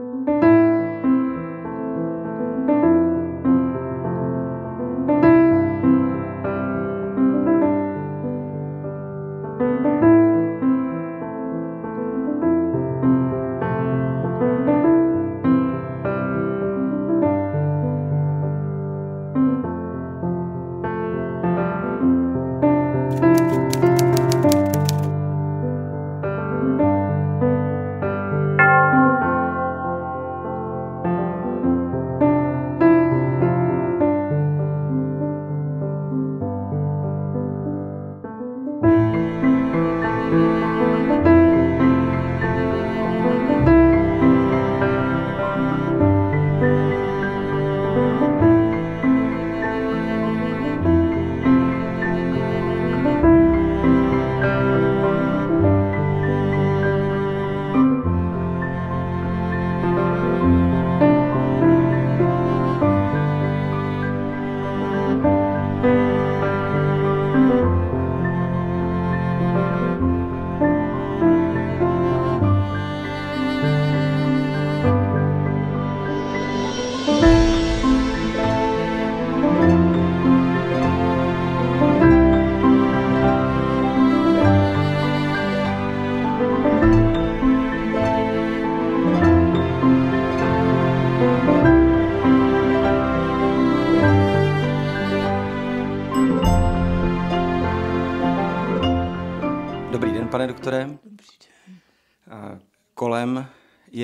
Thank you.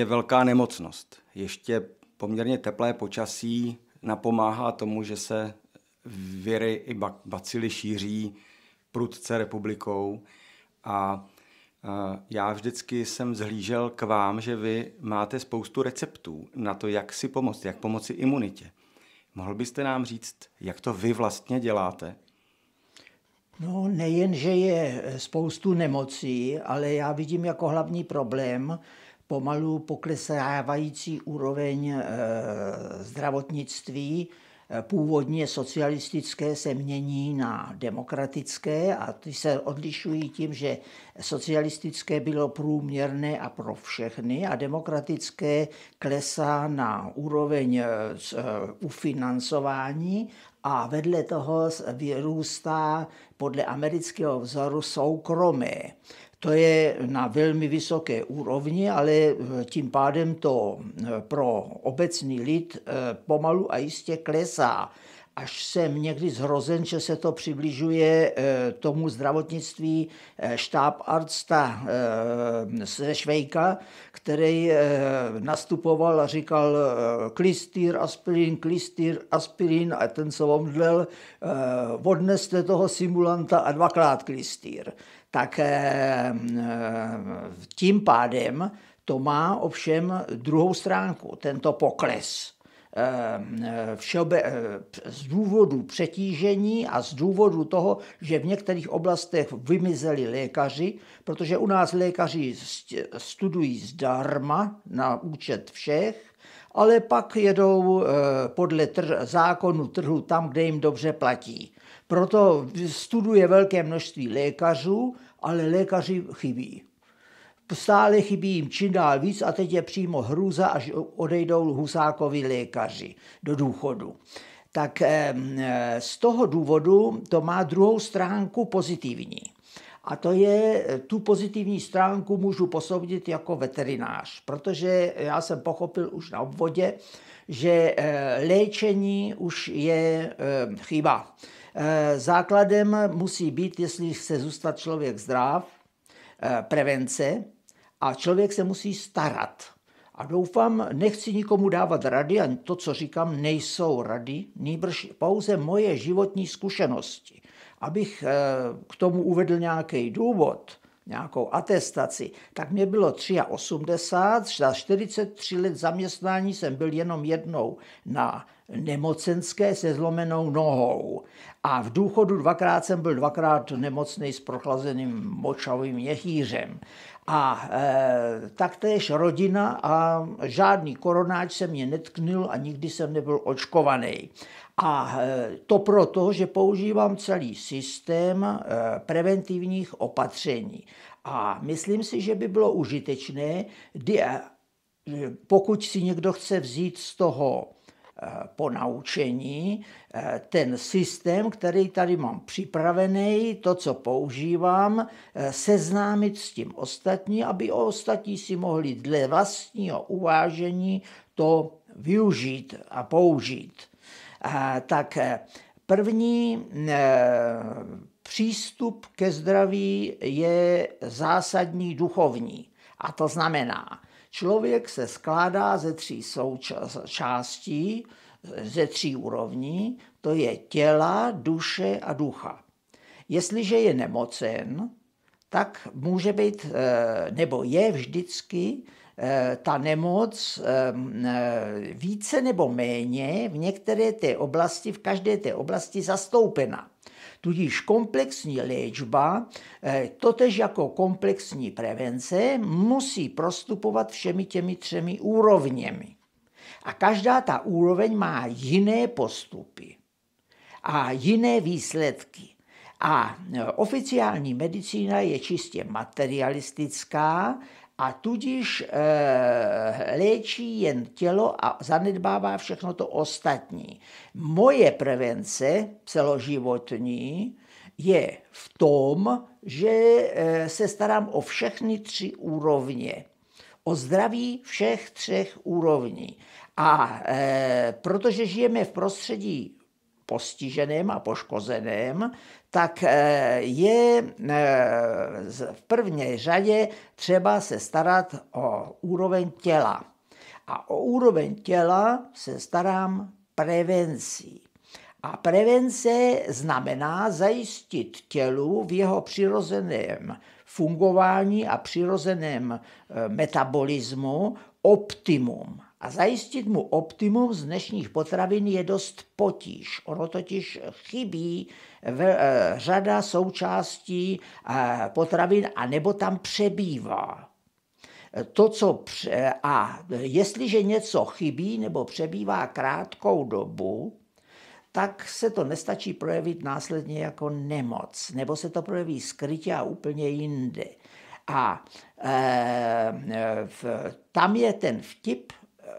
velká nemocnost. Ještě poměrně teplé počasí napomáhá tomu, že se viry i bacily šíří prudce republikou. A já vždycky jsem zhlížel k vám, že vy máte spoustu receptů na to, jak si pomoct, jak pomoci imunitě. Mohl byste nám říct, jak to vy vlastně děláte? No, nejen, že je spoustu nemocí, ale já vidím jako hlavní problém, pomalu poklesávající úroveň eh, zdravotnictví, eh, původně socialistické se mění na demokratické a ty se odlišují tím, že socialistické bylo průměrné a pro všechny a demokratické klesá na úroveň eh, ufinancování a vedle toho vyrůstá podle amerického vzoru soukromé. To je na velmi vysoké úrovni, ale eh, tím pádem to eh, pro obecný lid eh, pomalu a jistě klesá. Až jsem někdy zhrozen, že se to přibližuje tomu zdravotnictví štáb arcta ze Švejka, který nastupoval a říkal klistýr, aspirin, klistýr, aspirin a ten se omdlel, odneste toho simulanta a dvakrát klistýr tak eh, eh, tím pádem to má ovšem druhou stránku, tento pokles. Eh, všeobe, z důvodu přetížení a z důvodu toho, že v některých oblastech vymizeli lékaři, protože u nás lékaři studují zdarma na účet všech, ale pak jedou podle tr- zákonu trhu tam, kde jim dobře platí. Proto studuje velké množství lékařů, ale lékaři chybí. Stále chybí jim čím dál víc a teď je přímo hrůza, až odejdou husákovi lékaři do důchodu. Tak e, z toho důvodu to má druhou stránku pozitivní. A to je, e, tu pozitivní stránku můžu posoudit jako veterinář, protože já jsem pochopil už na obvodě, že e, léčení už je chyba Eh, základem musí být, jestli chce zůstat člověk zdrav, eh, prevence a člověk se musí starat. A doufám, nechci nikomu dávat rady, a to, co říkám, nejsou rady, nýbrž pouze moje životní zkušenosti. Abych eh, k tomu uvedl nějaký důvod, nějakou atestaci, tak mě bylo 83, za 43 let zaměstnání jsem byl jenom jednou na nemocenské se zlomenou nohou. A v důchodu dvakrát jsem byl dvakrát nemocný s prochlazeným močovým jehýřem. A e, taktéž rodina a žádný koronáč se mě netknil a nikdy jsem nebyl očkovaný. A e, to proto, že používám celý systém e, preventivních opatření. A myslím si, že by bylo užitečné, kdy, pokud si někdo chce vzít z toho po naučení eh, ten systém, který tady mám připravený, to, co používám, eh, seznámit s tím ostatní, aby ostatní si mohli dle vlastního uvážení to využít a použít. Eh, tak první přístup ke zdraví je zásadní duchovní. A to znamená, Člověk se skládá ze tří součástí, ze tří úrovní, to je těla, duše a ducha. Jestliže je nemocen, tak může být, eh, nebo je vždycky eh, ta nemoc eh, více nebo méně v některé té oblasti, v každé té oblasti zastoupena. Tudíž komplexní léčba, eh, totež jako komplexní prevence, musí prostupovat všemi těmi třemi úrovněmi. A každá ta úroveň má jiné postupy a jiné výsledky. A eh, oficiální medicína je čistě materialistická a tudíž e, léčí jen tělo a zanedbává všechno to ostatní. Moje prevence celoživotní je v tom, že e, se starám o všechny tři úrovně, o zdraví všech třech úrovní. A e, protože žijeme v prostředí postiženém a poškozeném, tak eh, je eh, v první řadě třeba se starat o úroveň těla. A o úroveň těla se starám prevencí. A prevence znamená zajistit tělu v jeho přirozeném fungování a přirozeném eh, metabolismu optimum a zajistit mu optimum z dnešních potravin je dost potíž. Ono totiž chybí v, eh, řada součástí eh, potravin, a nebo tam přebývá to, co a jestliže něco chybí nebo přebývá krátkou dobu, tak se to nestačí projevit následně jako nemoc, nebo se to projeví skrytě a úplně jinde. A e, v, tam je ten vtip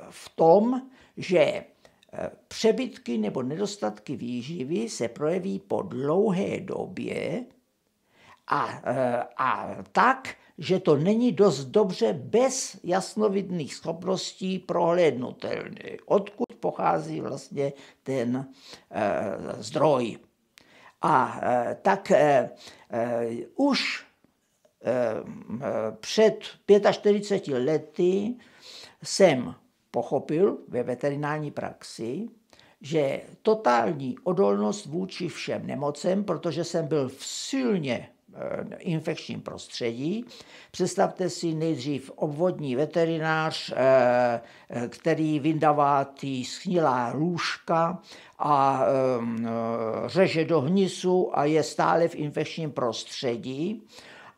v tom, že eh, přebytky nebo nedostatky výživy se projeví po dlouhé době a, eh, a tak, že to není dost dobře bez jasnovidných schopností prohlédnutelné, odkud pochází vlastně ten e, zdroj. A e, tak e, e, už e, před 45 lety jsem pochopil ve veterinární praxi, že totální odolnost vůči všem nemocem, protože jsem byl v silně eh, infekčním prostředí. Představte si nejdřív obvodní veterinář, eh, eh, který vyndává ty schnilá růžka a řeže do hnisu a je stále v infekčním prostředí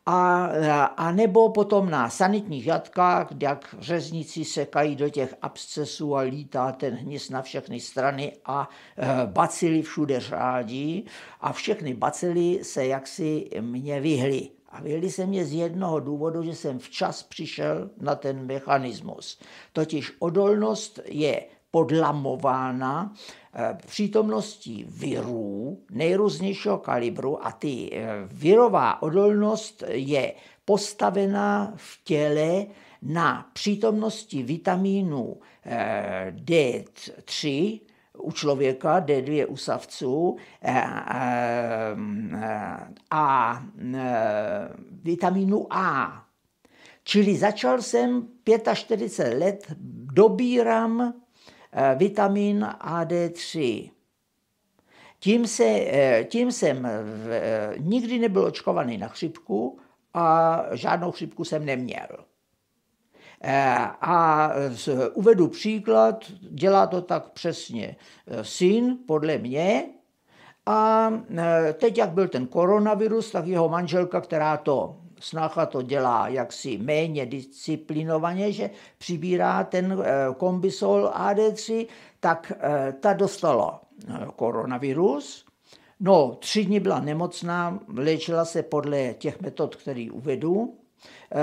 a, a nebo potom na sanitních jatkách, jak řezníci sekají do těch abscesů a lítá ten hnis na všechny strany a eh, bacily všude řádí a všechny bacily se jaksi mě vyhly. A vyhly se mě z jednoho důvodu, že jsem včas přišel na ten mechanismus. Totiž odolnost je podlamována eh, přítomností virů nejrůznějšího kalibru a ty eh, virová odolnost je postavená v těle na přítomnosti vitamínu eh, D3 u člověka, D2 u savců a vitamínu A. Čili začal jsem 45 let, dobírám Eh, vitamin AD3. Tím, se, eh, tím jsem v, eh, nikdy nebyl očkovaný na chřipku a žádnou chřipku jsem neměl. A uvedu příklad, dělá to tak přesně syn, podle mě, a teď, jak byl ten koronavirus, tak jeho manželka, která to snacha to dělá jaksi méně disciplinovaně, že přibírá ten eh, kombisol AD3, tak eh, ta dostala eh, koronavirus. No, tři dny byla nemocná, léčila se podle těch metod, které uvedu. E,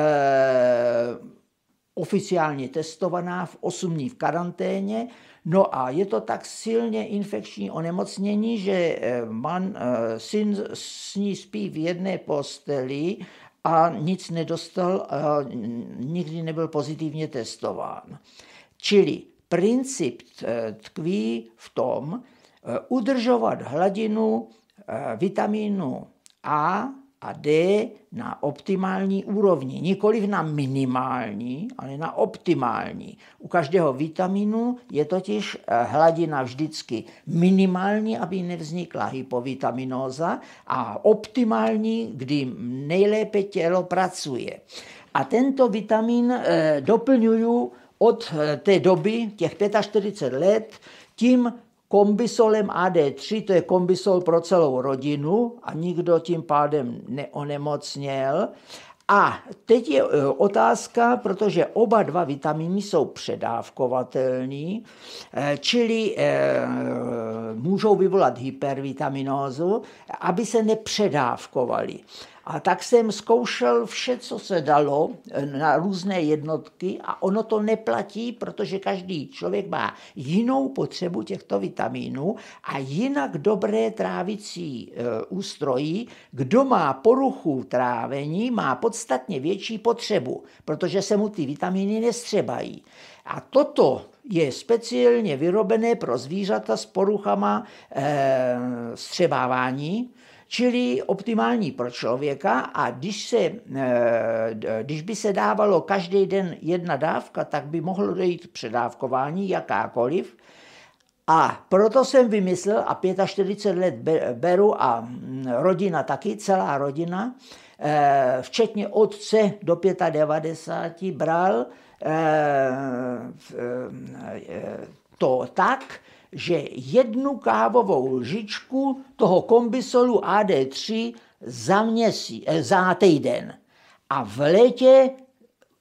oficiálně testovaná v 8 dní v karanténě. No a je to tak silně infekční onemocnění, že man, syn s ní spí v jedné posteli a nic nedostal, a nikdy nebyl pozitivně testován. Čili princip eh, tkví v tom eh, udržovat hladinu eh, vitamínu A a D na optimální úrovni, nikoliv na minimální, ale na optimální. U každého vitaminu je totiž eh, hladina vždycky minimální, aby nevznikla hypovitaminóza a optimální, kdy nejlépe tělo pracuje. A tento vitamin eh, doplňuju od eh, té doby, těch 45 let, tím, kombisolem AD3, to je kombisol pro celou rodinu a nikdo tím pádem neonemocněl. A teď je e, otázka, protože oba dva vitamíny jsou předávkovatelní, e, čili e, můžou vyvolat hypervitaminózu, aby se nepředávkovali. A tak jsem zkoušel vše, co se dalo eh, na různé jednotky a ono to neplatí, protože každý člověk má jinou potřebu těchto vitamínů a jinak dobré trávicí eh, ústrojí. Kdo má poruchu trávení, má podstatně větší potřebu, protože se mu ty vitamíny nestřebají. A toto je speciálně vyrobené pro zvířata s poruchama e, střebávání, čili optimální pro člověka a když, se, eh, když by se dávalo každý den jedna dávka, tak by mohlo dojít předávkování jakákoliv, a proto jsem vymyslel, a 45 let beru a mm, rodina taky, celá rodina, eh, včetně otce do 95, bral eh, to tak, že jednu kávovou lžičku toho kombisolu AD3 za, měsíc, eh, za týden a v létě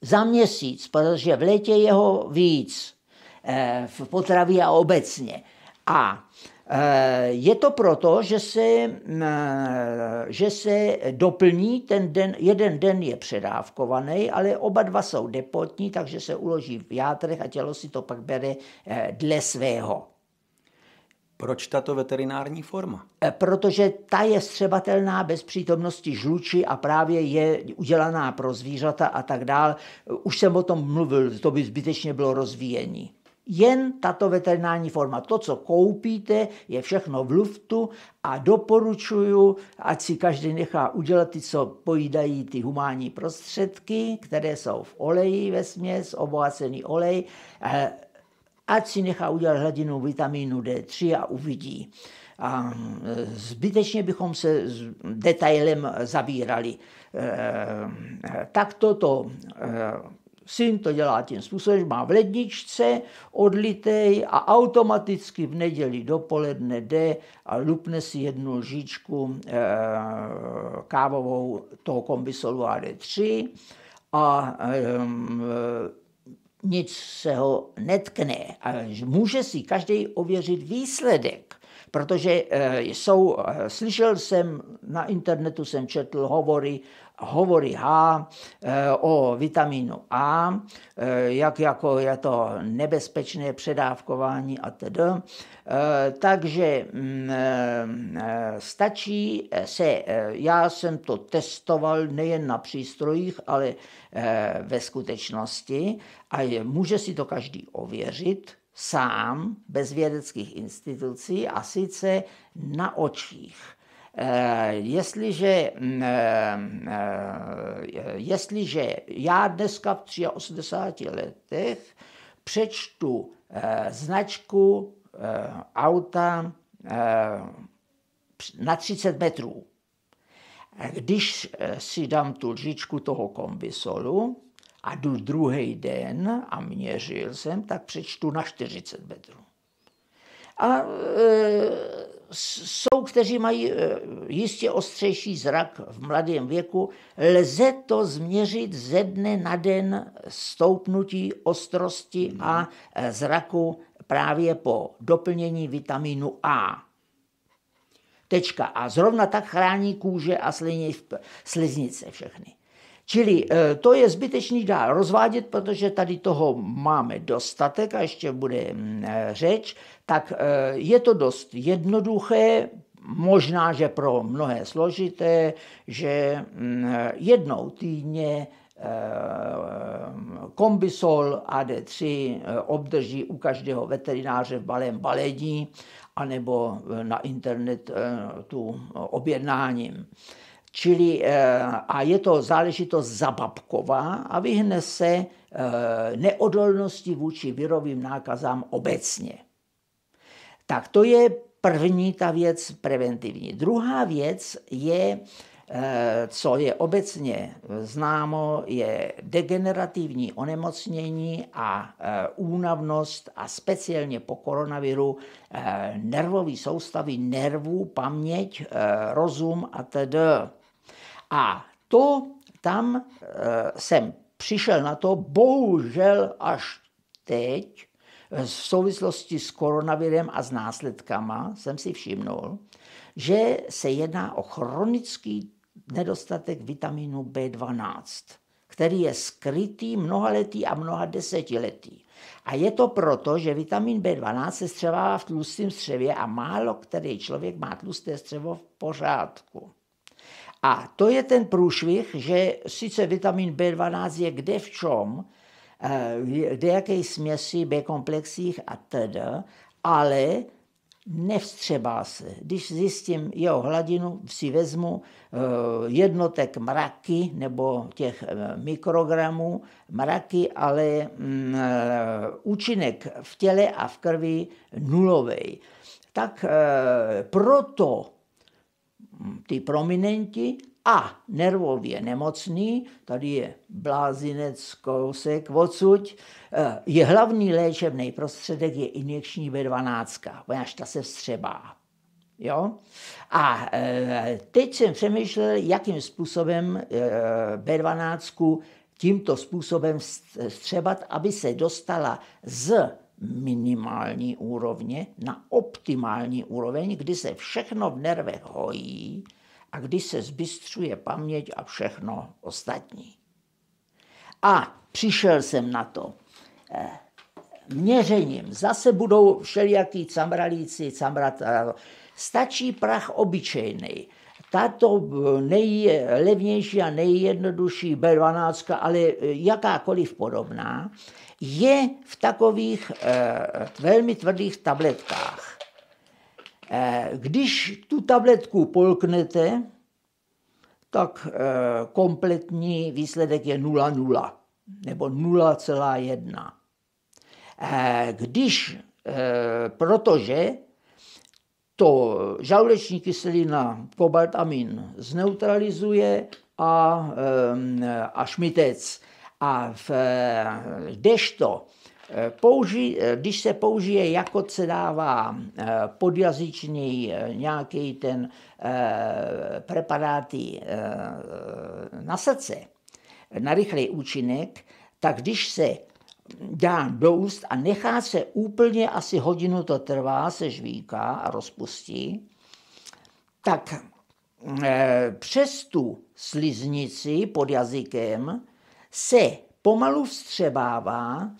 za měsíc, protože v létě je ho víc eh, v potravě a obecně. A eh, je to proto, že se, mm, že se doplní, ten den, jeden den je předávkovaný, ale oba dva jsou depotní, takže se uloží v játrech a tělo si to pak bere dle svého. Proč tato veterinární forma? E, protože ta je střebatelná bez přítomnosti žluči a právě je udělaná pro zvířata a tak dál. Už jsem o tom mluvil, to by zbytečně bylo rozvíjení. Jen tato veterinární forma. To, co koupíte, je všechno v luftu a doporučuju, ať si každý nechá udělat ty, co pojídají ty humánní prostředky, které jsou v oleji ve směs, obohacený olej. E, ať si nechá udělat hladinu vitamínu D3 a uvidí. A e, zbytečně bychom se s detailem zabírali. E, e, tak toto syn to dělá tím způsobem, že má v ledničce odlitej a automaticky v neděli dopoledne jde a lupne si jednu lžičku kávovou toho kombisolu AD3 a nic se ho netkne. A může si každý ověřit výsledek, protože eh, jsou, eh, slyšel jsem na internetu, jsem četl hovory hovorí H eh, o vitamínu A, eh, jak jako je to nebezpečné předávkování a tedy. Eh, takže mm, stačí se, já jsem to testoval nejen na přístrojích, ale ve skutečnosti a může si to každý ověřit, sám, bez vědeckých institucí a sice na očích. Eh, jestliže, mm, eh, eh, jestliže já dneska v 83 letech přečtu značku auta na 30 metrů, když si dám tu lžičku toho kombisolu a jdu druhý den a měřil jsem, tak přečtu na 40 metrů. A jsou, kteří mají e, jistě ostřejší zrak v mladém věku, lze to změřit ze dne na den stoupnutí ostrosti mhm. a e, zraku právě po doplnění vitaminu A. Tečka. A zrovna tak chrání kůže a sliznice všechny. Čili eh, to je zbytečný dál rozvádět, protože tady toho máme dostatek a ještě bude mm, eh, řeč, tak eh, je to dost jednoduché, možná, že pro mnohé složité, že mm, jednou týdně kombisol AD3 obdrží u každého veterináře v balém balení anebo na internet tu objednáním. Čili, eh, a je to záležitost zababková a vyhne se eh, neodolnosti vůči virovým nákazám obecně. Tak to je první ta věc preventivní. Druhá věc je, eh, co je obecně známo, je degenerativní onemocnění a únavnost a speciálně po koronaviru nervové soustavy nervů, paměť, rozum a tedy a to tam eh, jsem přišel na to, bohužel až teď, eh, v souvislosti s koronavirem a s následkama, jsem si všimnul, že se jedná o chronický nedostatek vitamínu B12, který je skrytý mnohaletý a mnoha desetiletý. A je to proto, že vitamin B12 se střevává v tlustém střevě a málo který člověk má tlusté střevo v pořádku. A to je ten průšvih, že sice vitamin B12 je kde v čom, eh, kde jaké směsi, B komplexích a td., ale nevstřebá se. Když zjistím jeho hladinu, si vezmu eh, jednotek mraky nebo těch eh, mikrogramů mraky, ale mm, účinek v těle a v krvi nulový. Tak proto ty prominenti a nervově nemocný, tady je blázinec kousek odsuť, eh, je hlavní léčebný prostředek je injekční B12, až ta se vstřebá. Jo? A eh, teď jsem přemýšlel, jakým způsobem eh, B12 tímto způsobem střebat, aby se dostala z minimální úrovně na optimální úroveň, kdy se všechno v nervech hojí a kdy se zbystřuje paměť a všechno ostatní. A přišel jsem na to eh, měřením. Zase budou všelijaký camralíci, camrat. Eh, stačí prach obyčejný tato eh, nejlevnější a nejjednodušší B12, ale eh, jakákoliv podobná, je v takových e, velmi tvrdých tabletkách. E, když tu tabletku polknete, tak e, kompletní výsledek je 0,0 nebo 0,1. E, když, e, protože to žaludeční kyselina kobaltamin zneutralizuje a, a šmitec. A v, eh, to eh, použi, eh, když se použije, jako se dává podjazyčný nějaký ten preparáty na srdce, na rychlej účinek, tak když se dán do úst a nechá se úplně, asi hodinu to trvá, se žvíká a rozpustí, tak e, přes tu sliznici pod jazykem se pomalu vstřebává,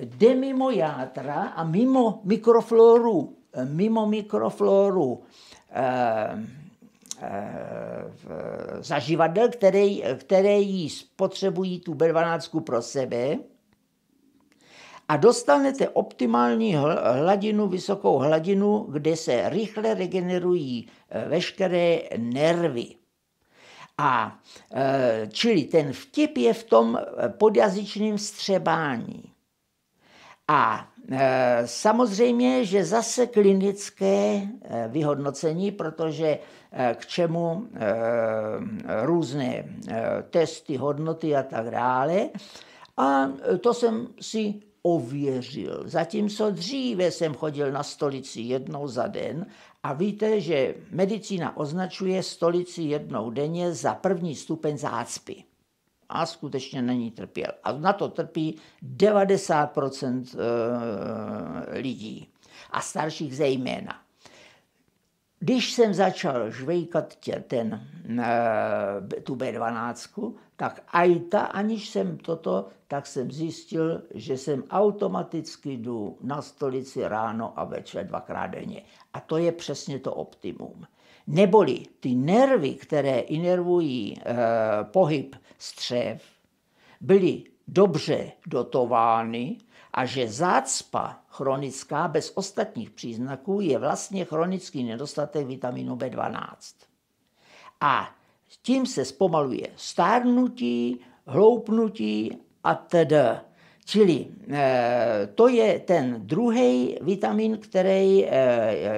jde mimo játra a mimo mikrofloru, mimo mikrofloru e, eh, e, eh, zaživadel, který, který jí spotřebují tu B12 pro sebe, a dostanete optimální hladinu, vysokou hladinu, kde se rychle regenerují eh, veškeré nervy. A eh, čili ten vtip je v tom eh, podjazyčném střebání. A samozřejmě, že zase klinické vyhodnocení, protože k čemu různé testy, hodnoty a tak dále. A to jsem si ověřil. Zatímco dříve jsem chodil na stolici jednou za den a víte, že medicína označuje stolici jednou denně za první stupeň zácpy. A skutečně není trpěl. A na to trpí 90% eh, lidí a starších zejména. Když jsem začal žvejkat tě, ten, eh, tu B12, tak aj ta, aniž jsem toto, tak jsem zjistil, že jsem automaticky jdu na stolici ráno a večer dvakrát denně. A to je přesně to optimum. Neboli ty nervy, které inervují eh, pohyb střev, byly dobře dotovány a že zácpa chronická bez ostatních příznaků je vlastně chronický nedostatek vitamínu B12. A tím se zpomaluje stárnutí, hloupnutí a tedy. Čili eh, to je ten druhý vitamin, který eh,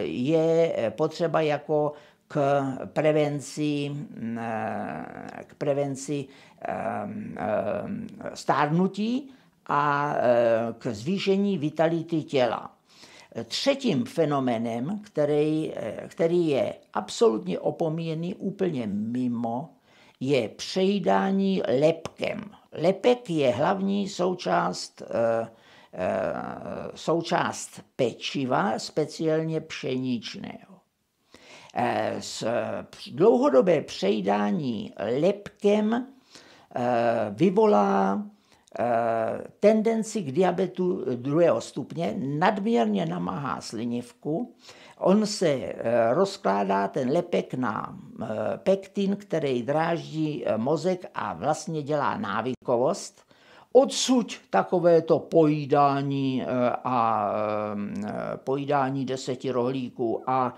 je potřeba jako k prevenci, mm, eh, k prevenci stárnutí a e, k zvýšení vitality těla. Třetím fenoménem, který, e, který je absolutně opomíjený úplně mimo, je přejídání lepkem. Lepek je hlavní součást, e, součást pečiva, speciálně pšeničného. Z dlouhodobé přejídání lepkem vyvolá Eh, tendenci k diabetu druhého stupně, nadměrně namáhá slinivku, on se eh, rozkládá ten lepek na eh, pektin, který dráždí mozek a vlastně dělá návykovost. Odsuť takovéto pojídání a pojídání deseti rohlíků a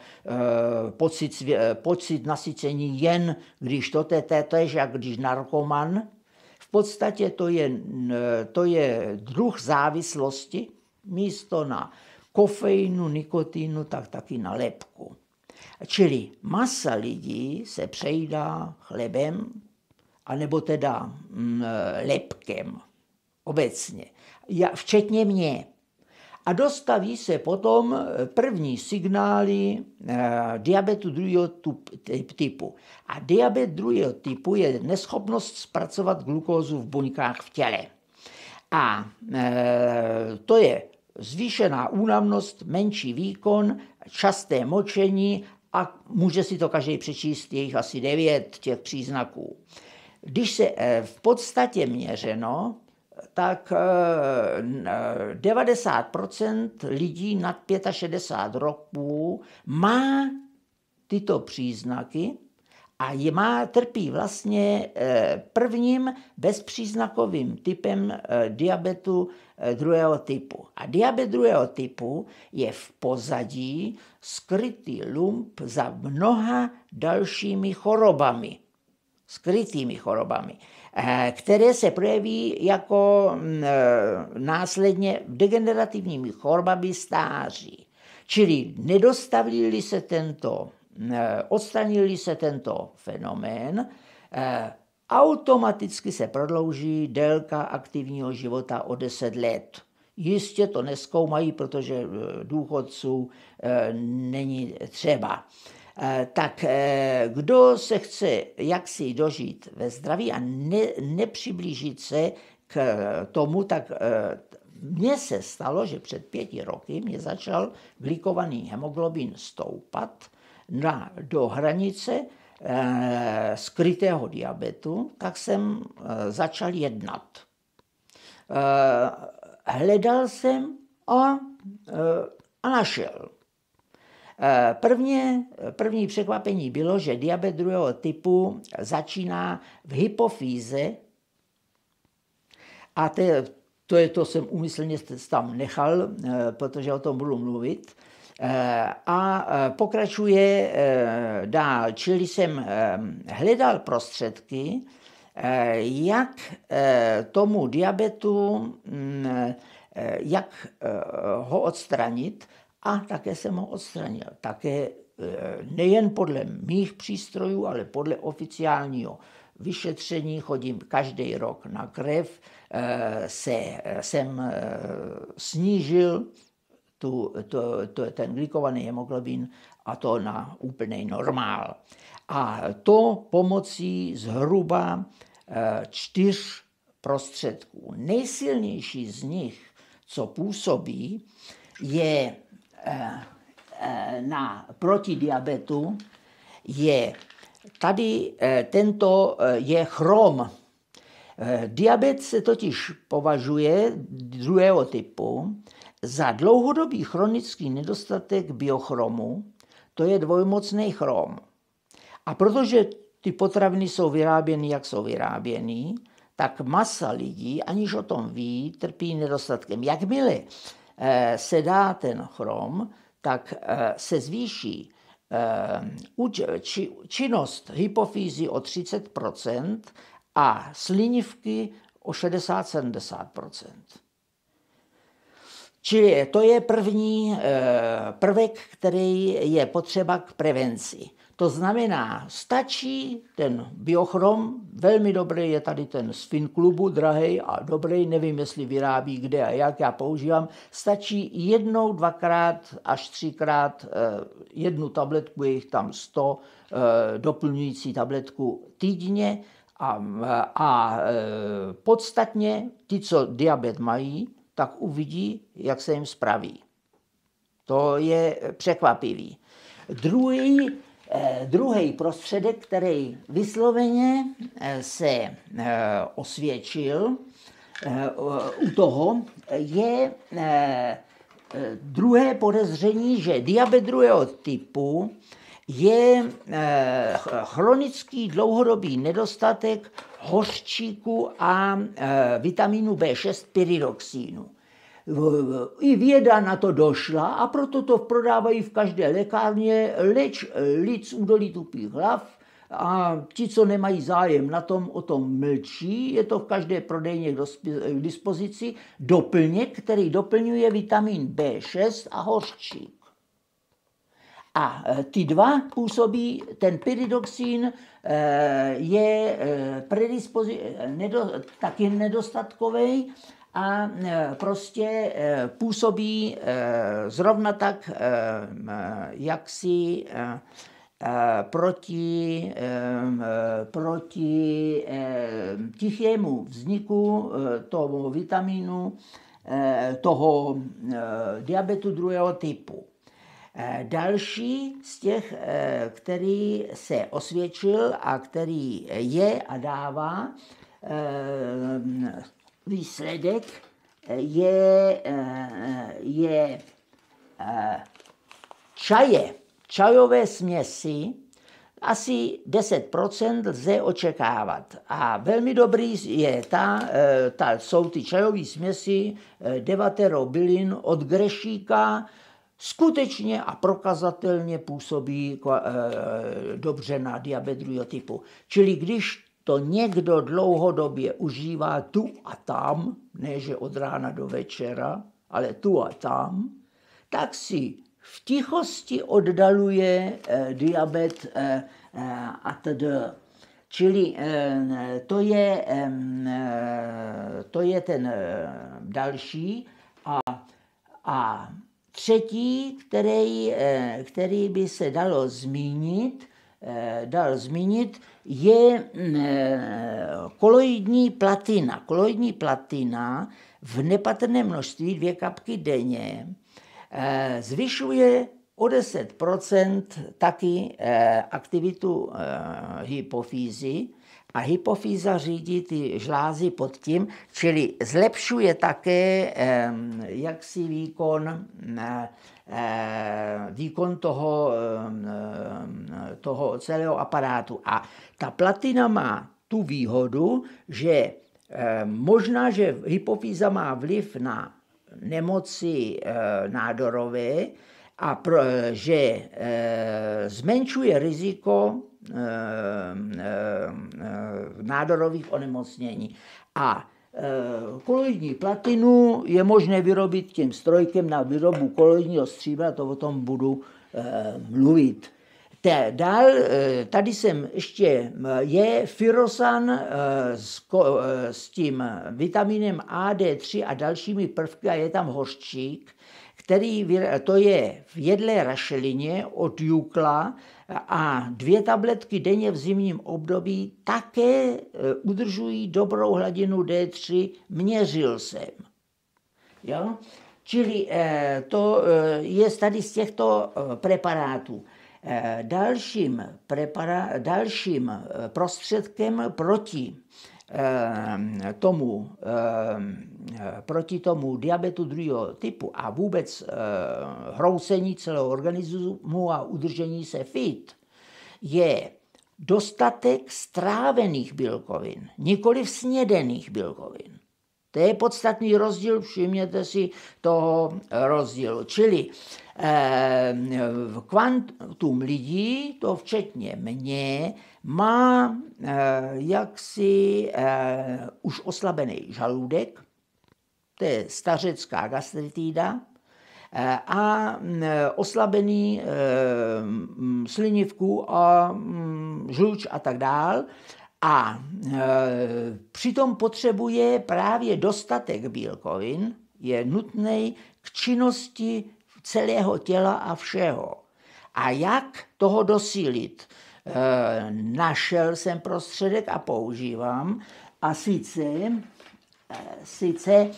pocit, pocit nasycení jen, když to je též, jak když narkoman podstatě to je, to je druh závislosti místo na kofeinu, nikotinu, tak taky na lepku. Čili masa lidí se přejídá chlebem, anebo teda lepkem obecně, Já, včetně mě a dostaví se potom eh, první signály eh, diabetu druhého typu. A diabet druhého typu je neschopnost zpracovat glukózu v buňkách v těle. A eh, to je zvýšená únavnost, menší výkon, časté močení a může si to každý přečíst, je jich asi devět těch příznaků. Když se v podstatě měřeno, tak 90% eh, eh, lidí nad 65 roků má tyto příznaky a je má, trpí vlastně eh, prvním bezpříznakovým typem diabetu druhého typu. A diabet druhého typu je v pozadí skrytý lump za mnoha dalšími chorobami. Skrytými chorobami. Eh, které se projeví jako mm, eh, následně degenerativními chorobami stáří. Čili nedostavili se tento, mm, eh, odstranili se tento fenomén, automaticky se prodlouží délka aktivního života o 10 let. Jistě to neskoumají, protože důchodců není třeba. Eh, tak eh, kdo se chce jaksi dožít ve zdraví a ne, nepřiblížit se k tomu, tak eh, mně se stalo, že před pěti roky mě začal glikovaný hemoglobin stoupat na, do hranice e, skrytého diabetu, tak jsem e, začal jednat. E, hledal jsem a, e, a našel. Eh, prvně, eh, první překvapení bylo, že diabet druhého typu začíná v hypofýze a te, to je to, jsem úmyslně tam nechal, eh, protože o tom budu mluvit. A pokračuje dál, čili jsem hledal prostředky, jak tomu diabetu, mm, jak ho odstranit, a také jsem ho odstranil. Také e, nejen podle mých přístrojů, ale podle oficiálního vyšetření chodím každý rok na krev, e, se, e, jsem snížil tu, to, to, ten glikovaný hemoglobin a to na úplný normál. A to pomocí zhruba čtyř prostředků. Nejsilnější z nich, co působí, je Eh, eh, na protidiabetu je tady eh, tento je chrom. Diabet se totiž považuje druhého typu za dlouhodobý chronický nedostatek biochromu, to je dvojmocný chrom. A protože ty potraviny jsou vyráběny, jak jsou vyráběny, tak masa lidí, aniž o tom ví, trpí nedostatkem. Jakmile Eh, se dá ten chrom, tak eh, se zvýší eh, činnost hypofýzy o 30 a slinivky o 60-70 Čili to je první prvek, který je potřeba k prevenci. To znamená, stačí ten biochrom, velmi dobrý je tady ten z klubu drahý a dobrý, nevím, jestli vyrábí kde a jak, já používám, stačí jednou, dvakrát až třikrát eh, jednu tabletku, je jich tam 100, eh, doplňující tabletku týdně a, a eh, podstatně ty, co diabet mají, tak uvidí, jak se jim spraví. To je překvapivý. Druhý Eh, Druhý prostředek, který vysloveně eh, se eh, osvědčil u toho, je druhé podezření, že diabet druhého typu je chronický dlouhodobý nedostatek hořčíku a vitamínu B6 pyridoxínu i věda na to došla a proto to prodávají v každé lékárně, leč lid z údolí tupých hlav a ti, co nemají zájem na tom, o tom mlčí. Je to v každé prodejně k dispozici doplněk, který doplňuje vitamin B6 a hořčík. A e, ty dva působí, ten pyridoxin e, je e, predispozi- nedo- taky nedostatkový a e, prostě e, působí e, zrovna tak, jak si proti, proti tichému vzniku toho vitamínu, toho diabetu druhého typu. Další z těch, který se osvědčil a který je a dává výsledek eh, je, eh, je eh, čaje, čajové směsi, asi 10% lze očekávat. A velmi dobrý je ta, ta, jsou ty čajové směsi devatero bylin od grešíka, skutečně a prokazatelně působí dobře na diabet druhého typu. Čili když to někdo dlouhodobě užívá tu a tam, ne že od rána do večera, ale tu a tam, tak si v tichosti oddaluje eh, diabet eh, eh a td. Čili eh, to, je, eh, to je ten eh, další a, a třetí, který, eh, který by se dalo zmínit, eh, dal zmínit, je eh, koloidní platina. Koloidní platina v nepatrném množství, dvě kapky denně, eh, zvyšuje o 10 taky eh, aktivitu hypofýzy a hypofýza řídí ty žlázy pod tím, čili zlepšuje také jaksi výkon Eh, výkon toho, eh, eh, toho celého aparátu. A ta platina má tu výhodu, že možná, že hypofýza má vliv na nemoci nádorové, a pro, že zmenšuje riziko nádorových onemocnění. A Eh, koloidní platinu je možné vyrobit tím strojkem na výrobu koloidního stříbra, to o tom budu eh, mluvit. Té, dál, eh, tady jsem ještě, je firosan s, s tím vitaminem AD3 a dalšími prvky a je tam hořčík který to je v jedlé rašelině od Jukla a dvě tabletky denně v zimním období také eh, udržují dobrou hladinu D3, měřil jsem. Jo? Čili eh, to eh, je tady z těchto preparátů. Dalším, prepara, dalším prostředkem proti Ehm, tomu, ehm, eh, proti tomu diabetu druhého typu a vůbec eh, hroucení celého organismu a udržení se fit je dostatek strávených bílkovin, nikoli snědených bílkovin. To je podstatný rozdíl, všimněte si toho rozdílu. Čili eh, kvantum lidí, to včetně mě, má eh, jaksi eh, už oslabený žaludek, to je stařecká gastritída, eh, a mm, oslabený slinivku a mm, žluč a tak dál. A přitom potřebuje právě dostatek bílkovin, je nutný k činnosti celého těla a všeho. A jak toho dosílit? Eh, našel jsem prostředek a používám. A sice, eh, sice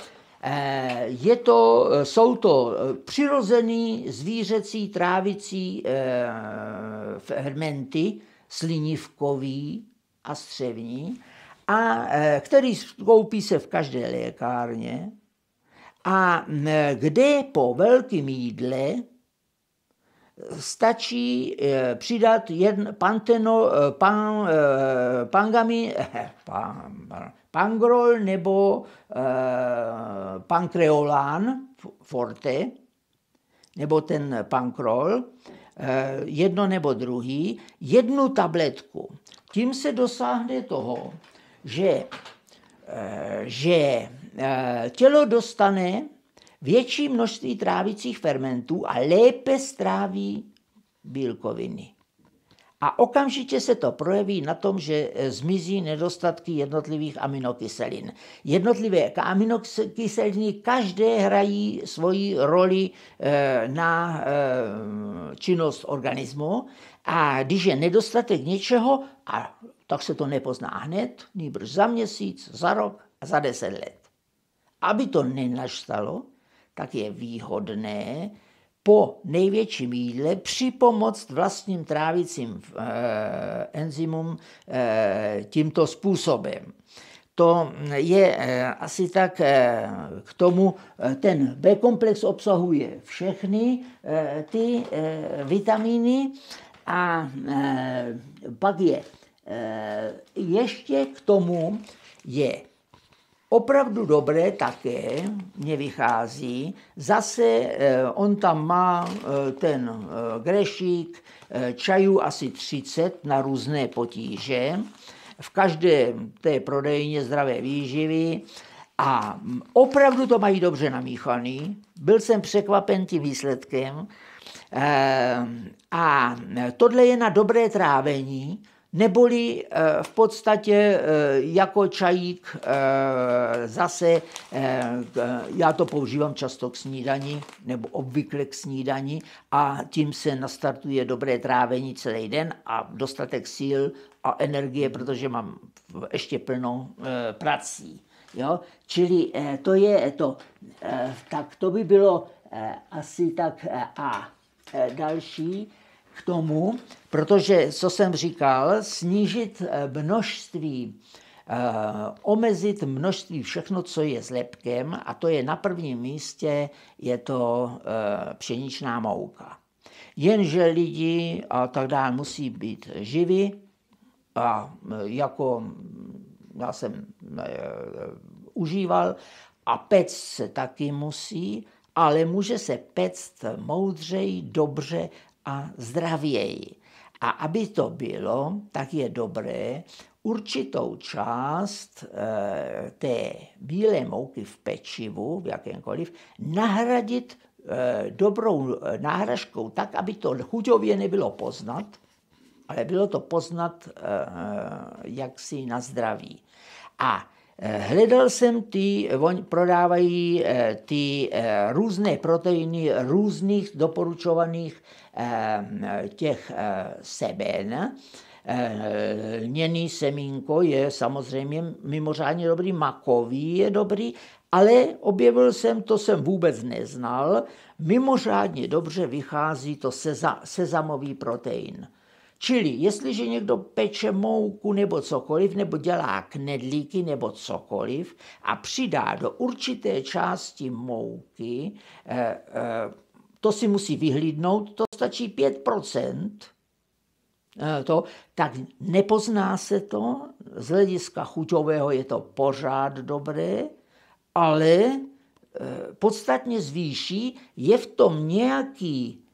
eh, je to, jsou to přirozený zvířecí trávicí fermenty, slinivkový a střevní, a který koupí se v každé lékárně a mm, kde po velkém jídle stačí e, přidat jedn, panteno, e, pan, e, pangami, pan, pangrol nebo pankreolán forte, nebo ten pankrol, jedno nebo druhý, jednu tabletku. Tím se dosáhne toho, že, že tělo dostane větší množství trávicích fermentů a lépe stráví bílkoviny. A okamžitě se to projeví na tom, že eh, zmizí nedostatky jednotlivých aminokyselin. Jednotlivé aminokyseliny každé hrají svoji roli eh, na eh, činnost organismu a když je nedostatek něčeho, a tak se to nepozná hned, nýbrž za měsíc, za rok a za deset let. Aby to nenastalo, tak je výhodné po největším jídle připomoct vlastním trávicím e, enzymům e, tímto způsobem. To je e, asi tak e, k tomu, ten B-komplex obsahuje všechny e, ty e, vitamíny a e, pak je e, ještě k tomu je Opravdu dobré také mě vychází. Zase eh, on tam má eh, ten eh, grešík čajů asi 30 na různé potíže. V každé té prodejně zdravé výživy a mm, opravdu to mají dobře namíchaný. Byl jsem překvapen tím výsledkem. A tohle je na dobré trávení, Neboli eh, v podstatě eh, jako čajík eh, zase, já to používám často k snídani, nebo obvykle k snídani a tím se nastartuje dobré trávení celý den a dostatek sil a energie, protože mám ještě plno prací. Jo? Čili to je to. Tak to by bylo asi tak a další k tomu Protože, co jsem říkal, snížit eh, množství, eh, omezit množství všechno, co je zlepkem, a to je na prvním místě, je to eh, pšeničná mouka. Jenže lidi a tak dále musí být živi a jako já jsem užíval a pec se taky musí, ale může se pect moudřej, dobře a zdravěji. A aby to bylo, tak je dobré určitou část eh, té bílé mouky v pečivu, v jakémkoliv, nahradit eh, dobrou eh, náhražkou tak, aby to chuťově nebylo poznat, ale bylo to poznat jaksi na zdraví. A Eh, hledal jsem ty, eh, oni prodávají eh, ty různé proteiny různých doporučovaných ehm, těch seben. Lněný semínko je samozřejmě mimořádně dobrý, makový je dobrý, ale objevil jsem, to jsem vůbec neznal, mimořádně dobře vychází to seza, sezamový protein – Čili jestliže někdo peče mouku nebo cokoliv, nebo dělá knedlíky nebo cokoliv a přidá do určité části mouky, eh, eh, to si musí vyhlídnout, to stačí 5%, eh, to, tak nepozná se to, z hlediska chuťového je to pořád dobré, ale podstatně zvýší, je v tom nějaký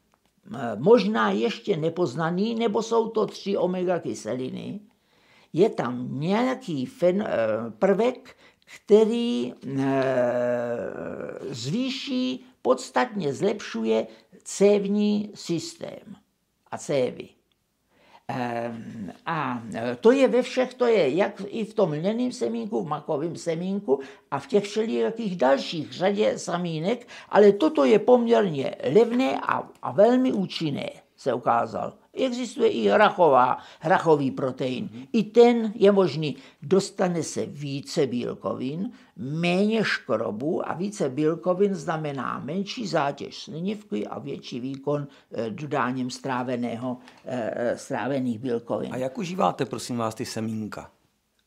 Eh, možná ještě nepoznaný, nebo jsou to tři omega kyseliny, je tam nějaký fen, eh, prvek, který eh, zvýší, podstatně zlepšuje cévní systém a cévy. A e, to je ve všech, to je jak i v tom lněném semínku, v makovém semínku a v těch všelijakých dalších řadě samínek, ale toto je poměrně levné a, a velmi účinné se ukázal. Existuje i hrachová, hrachový protein. I ten je možný. Dostane se více bílkovin, méně škrobu a více bílkovin znamená menší zátěž slinivky a větší výkon eh, dodáním stráveného, eh, eh, strávených bílkovin. A jak užíváte, prosím vás, ty semínka?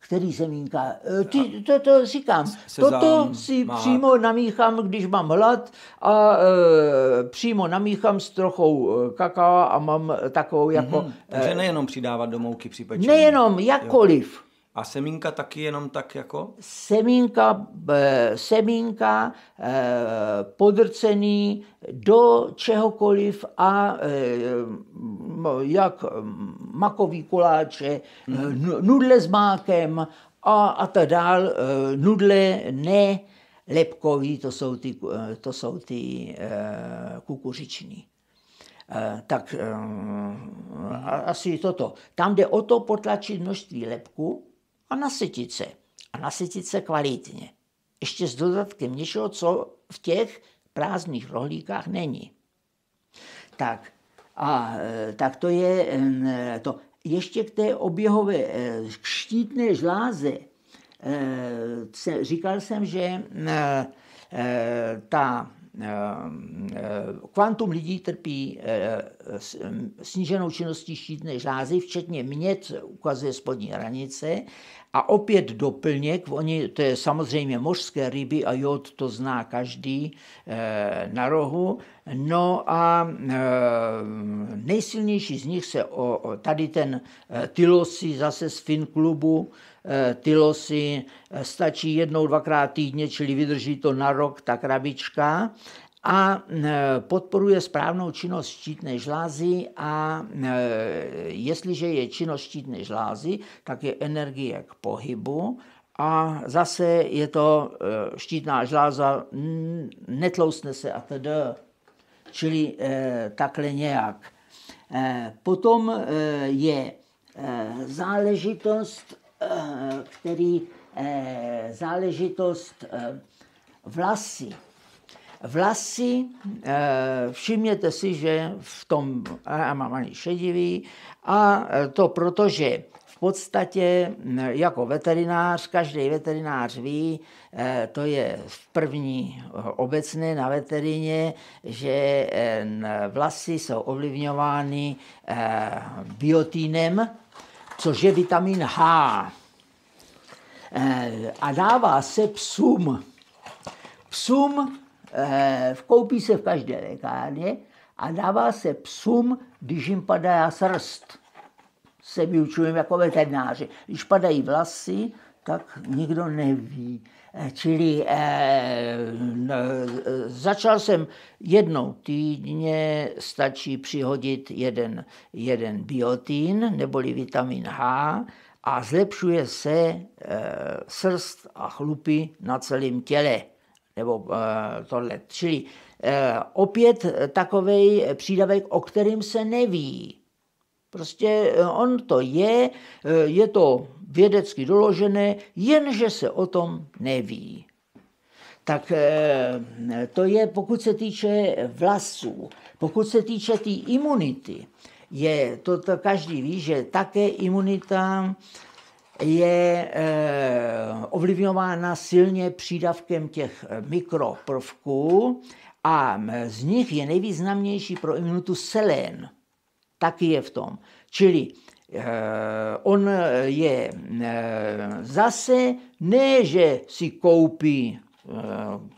který semínka. E, ty, to, to říkám, toto si mát. přímo namíchám, když mám hlad a e, přímo namíchám s trochou e, kakao a mám takovou jako... Mm-hmm. Takže e, nejenom přidávat do mouky případně. Nejenom, jakkoliv. Jo. A semínka taky jenom tak jako? Semínka, eh, semínka eh, podrcený do čehokoliv a eh, jak mm, makový koláče, hmm. nudle s mákem a, a tak dál. Nudle ne lepkový, to jsou ty, to jsou ty kukuřiční tak mhm. asi toto. Tam jde o to potlačit množství lepku, a nasytit se. A nasytit se kvalitně. Ještě s dodatkem něčeho, co v těch prázdných rohlíkách není. Tak, a e, tak to je e, to. Ještě k té oběhové e, štítné žláze. Říkal jsem, že ta Eh, eh, kvantum lidí trpí eh, sníženou činností štítné žlázy, včetně mět ukazuje spodní hranice a opět doplněk, oni, to je samozřejmě mořské ryby a jod to zná každý na rohu, no a nejsilnější z nich se o, o tady ten Tylosi zase z Fin klubu Eh, ty losy eh, stačí jednou, dvakrát týdně, čili vydrží to na rok ta krabička a eh, podporuje správnou činnost štítné žlázy a jestliže je činnost štítné žlázy, tak je energie k pohybu a zase je to štítná žláza, netlousne se a td. Čili takhle nějak. Potom je záležitost Eh, který eh, záležitost eh, vlasy. Vlasy, všimněte si, že v tom, já mám ani šedivý, a to protože v podstatě jako veterinář, každý veterinář ví, to je v první obecné na veterině, že vlasy jsou ovlivňovány biotínem, což je vitamin H. Eh, a dává se psům. Psům eh, koupí se v každé lékárně a dává se psům, když jim padá srst. Se vyučujeme jako veterináři. Když padají vlasy, tak nikdo neví, Eh, čili eh, no, začal jsem jednou týdně, stačí přihodit jeden, jeden biotín neboli vitamin H a zlepšuje se eh, srst a chlupy na celém těle. Nebo tohle. Čili opět takový přídavek, o kterým se neví. Prostě eh, on to je, eh, je to vědecky doložené, jenže se o tom neví. Tak eh, to je, pokud se týče vlasů, pokud se týče té tý imunity, je, to, to každý ví, že také imunita je ovlivňována silně přídavkem těch mikroprvků a mm, z nich je nejvýznamnější pro imunitu selén taky je v tom. Čili eh, on eh, je eh, zase, ne, že si koupí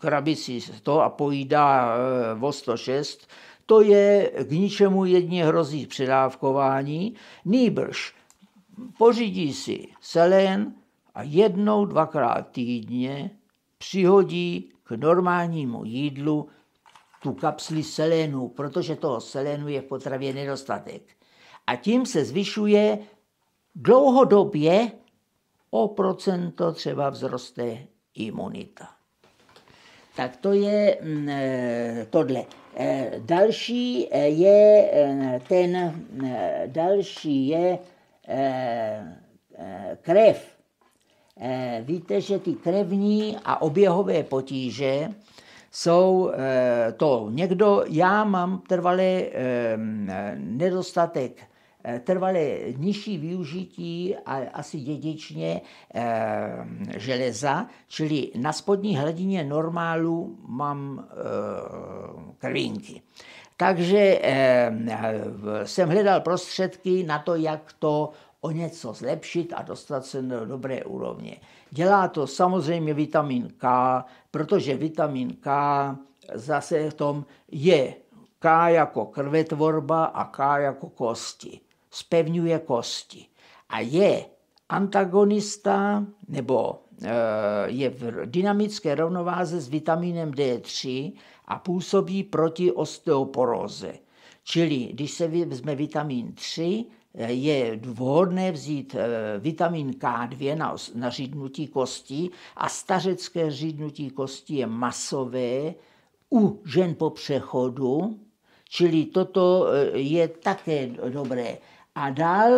krabici to a pojídá o 106, to je k ničemu jedně hrozí předávkování, nýbrž pořídí si selen a jednou, dvakrát týdně přihodí k normálnímu jídlu tu kapsli selénu, protože toho selénu je v potravě nedostatek. A tím se zvyšuje dlouhodobě o procento třeba vzroste imunita. Tak to je mm, e, tohle. E, e, další je ten, další je krev. Víte, že ty krevní a oběhové potíže jsou eh, to někdo, já mám trvalý ehm, nedostatek eh, trvalé nižší využití a asi dědičně ehm, železa, čili na spodní hladině normálu mám eh, krvinky. Takže ehm, jsem hledal prostředky na to, jak to o něco zlepšit a dostat se do dobré úrovně. Dělá to samozřejmě vitamin K, protože vitamin K zase v tom je K jako krvetvorba a K jako kosti. Spevňuje kosti. A je antagonista nebo eh, je v dynamické rovnováze s vitaminem D3 a působí proti osteoporóze. Čili když se vezme vitamin 3, je vhodné vzít eh, vitamin K2 na, na řídnutí kosti a stařecké řídnutí kosti je masové u žen po přechodu, čili toto eh, je také dobré. A dál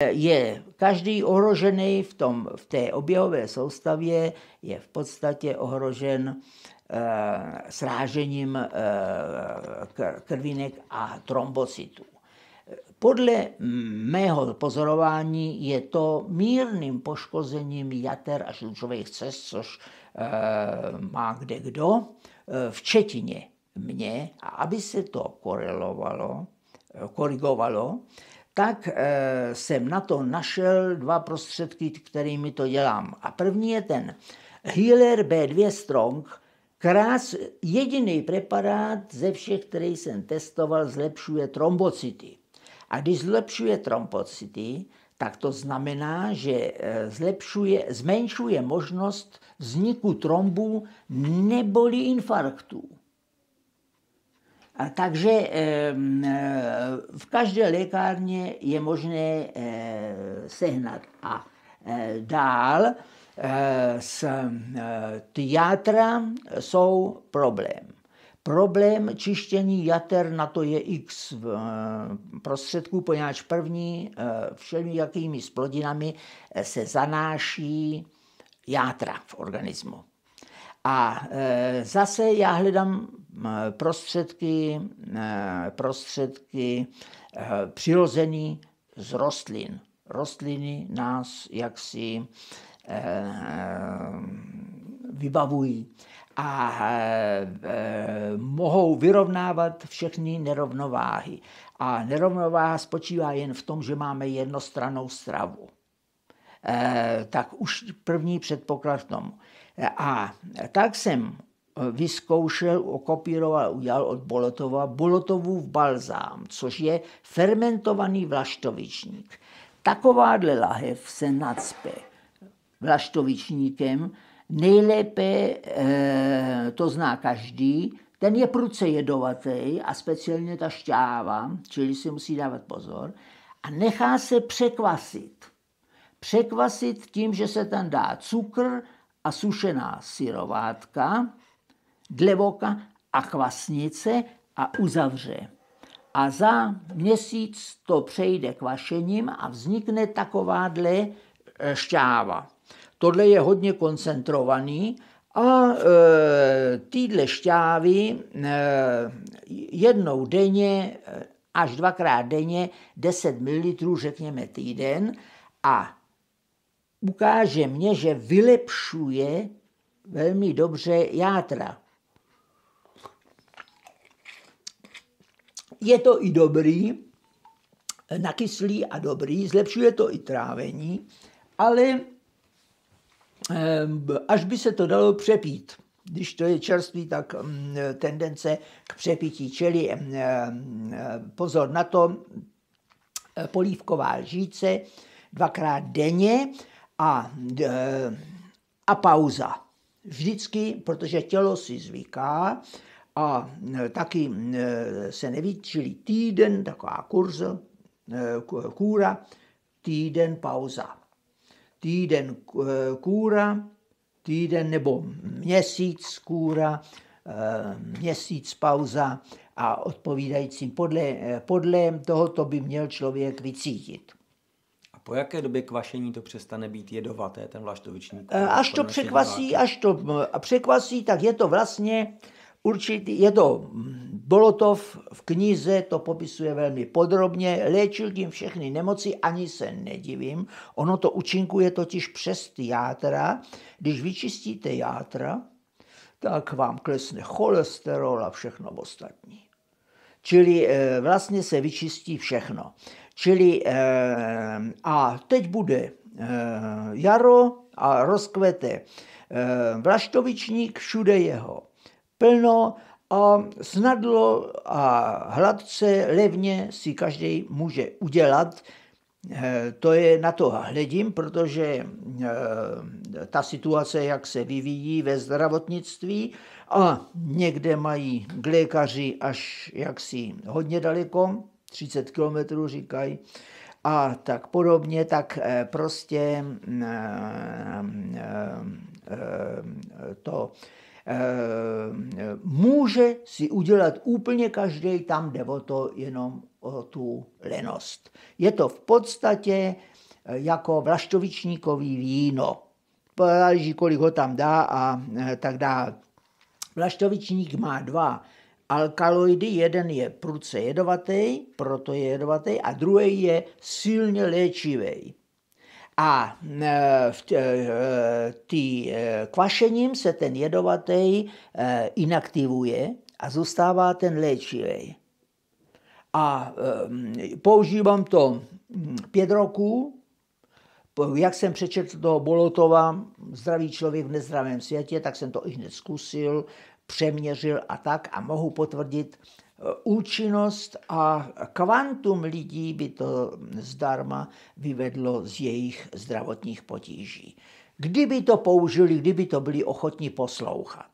eh, je každý ohrožený v, tom, v té oběhové soustavě, je v podstatě ohrožen e, srážením e, krvinek a trombocytů. Podle mého pozorování je to mírným poškozením jater a žlučových cest, což e, má kde kdo, e, v mě. A aby se to korelovalo, eh, korigovalo, tak e, jsem na to našel dva prostředky, kterými to dělám. A první je ten Healer B2 Strong, krás, jediný preparát ze všech, který jsem testoval, zlepšuje trombocity. A když zlepšuje trombocity, tak to znamená, že eh, zlepšuje, zmenšuje možnost vzniku trombů neboli infarktů. A takže eh, v každé lékárně je možné eh, sehnat. A dál s játra jsou problém. Problém čištění jater na to je x eh, prostředků, poněvadž první eh, všemi jakými splodinami eh, se zanáší játra v organismu. A zase já hledám prostředky, prostředky přirozený z rostlin. Rostliny nás jaksi vybavují a e, mohou vyrovnávat všechny nerovnováhy. A nerovnováha spočívá jen v tom, že máme jednostranou stravu. E, tak už první předpoklad k tomu. A tak jsem vyzkoušel, okopíroval, udělal od Bolotova v balzám, což je fermentovaný vlaštovičník. Takováhle lahev se nadspe vlaštovičníkem Nejlépe eh, to zná každý, ten je pruce jedovatý a speciálně ta šťáva, čili si musí dávat pozor, a nechá se překvasit. Překvasit tím, že se tam dá cukr a sušená syrovátka, dlevoka a kvasnice a uzavře. A za měsíc to přejde kvašením a vznikne takováhle eh, šťáva. Tohle je hodně koncentrovaný a e, týdle šťávy e, jednou denně e, až dvakrát denně 10 ml, řekněme týden, a ukáže mě, že vylepšuje velmi dobře játra. Je to i dobrý, nakyslý a dobrý, zlepšuje to i trávení, ale Ehm, až by se to dalo přepít. Když to je čerstvý, tak mm, tendence k přepití. Čili ehm, ehm, pozor na to, eh, polívková lžíce dvakrát denně a, a pauza. Vždycky, protože tělo si zvyká a mm, taky mm, se neví, čili týden, taková kurz, eh, kůra, týden pauza týden eh, kůra, týden nebo měsíc kůra, eh, měsíc pauza a odpovídajícím podle, eh, podle to by měl člověk vycítit. A po jaké době kvašení to přestane být jedovaté, ten vlaštovičník? Až to překvasí, až to překvasí, tak je to vlastně Určitý, je to Bolotov v knize, to popisuje velmi podrobně, léčil tím všechny nemoci, ani se nedivím, ono to účinkuje totiž přes ty játra, když vyčistíte játra, tak vám klesne cholesterol a všechno ostatní. Čili eh, vlastně se vyčistí všechno. Čili eh, a teď bude eh, jaro a rozkvete vlaštovičník, všude jeho plno a snadlo a hladce, levně si každý může udělat. Eh, to je na to hledím, protože eh, ta situace, jak se vyvíjí ve zdravotnictví a někde mají k lékaři až jaksi hodně daleko, 30 kilometrů říkají, a tak podobně, tak eh, prostě mm, mm, to Eh, eh, může si udělat úplně každý, tam jde o to jenom o tu lenost. Je to v podstatě eh, jako vlaštovičníkový víno. Záleží, kolik ho tam dá a tak dále. Vlaštovičník má dva alkaloidy, jeden je prudce jedovatý, proto je jedovatý, a druhý je silně léčivý. A e, v e, tý, e, kvašením se ten jedovatý inaktivuje a zůstává ten léčivý. A používám to pět roků, jak jsem přečetl toho Bolotova, zdravý člověk v nezdravém světě, tak jsem to i hned zkusil, přeměřil a tak a mohu potvrdit, Eh, účinnost a kvantum lidí by to zdarma vyvedlo z jejich zdravotních potíží. Kdyby to použili, kdyby to byli ochotní poslouchat.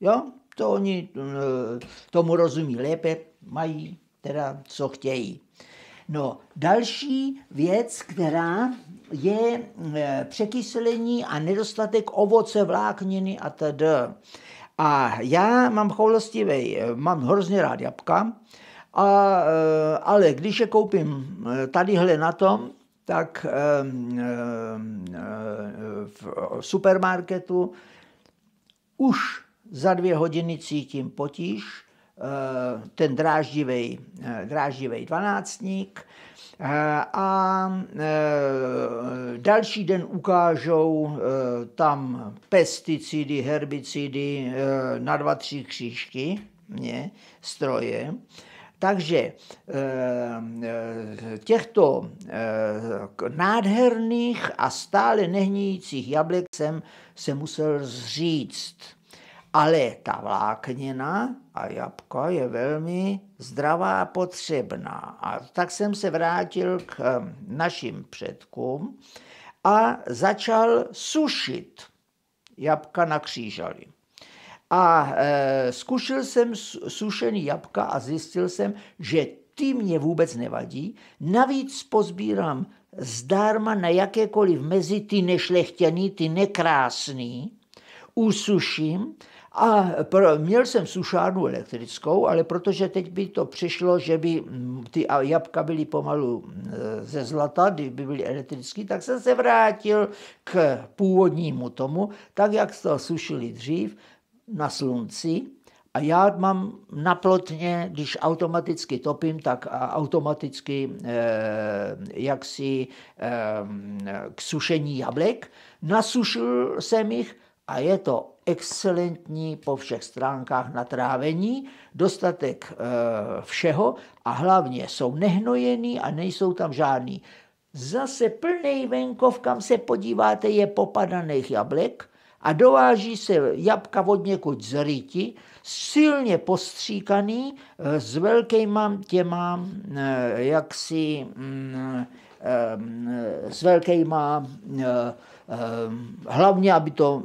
Jo? To oni eh, tomu rozumí lépe, mají teda, co chtějí. No, další věc, která je eh, překyslení a nedostatek ovoce vlákniny a tedy. A já mám choulostivý, eh, mám hrozně rád jabka, a, eh, ale když je koupím eh, tadyhle na tom, tak v supermarketu už za dvě hodiny cítím potíž, ten dráždivý, dráždivý dvanáctník, Eh, a eh, další den ukážou eh, tam pesticidy, herbicidy na dva, tři křížky, ne, stroje. Takže těchto nádherných a stále nehníjících jablek jsem se musel zříct. Ale ta vláknina a jabko je velmi zdravá a potřebná. A tak jsem se vrátil k hm, našim předkům a začal sušit jabka na křížali. A e, zkušil jsem sušený jabka a zjistil jsem, že ty mě vůbec nevadí. Navíc pozbírám zdarma na jakékoliv mezi ty nešlechtěný, ty nekrásný, usuším a pro, měl jsem sušárnu elektrickou, ale protože teď by to přišlo, že by mm, ty jabka byly pomalu mm, ze zlata, kdyby byly elektrické, tak jsem se vrátil k původnímu tomu, tak jak to sušili dřív na slunci. A já mám na plotně, když automaticky topím, tak automaticky eh, jaksi eh, mm, k sušení jablek. Nasušil jsem jich a je to excelentní po všech stránkách na trávení, dostatek e, všeho a hlavně jsou nehnojený a nejsou tam žádný. Zase plný venkov, kam se podíváte, je popadaných jablek a dováží se jabka od někud z ryti, silně postříkaný, e, s velkýma těma, e, jaksi, mm, e, s velkýma e, Ehm, hlavně, aby to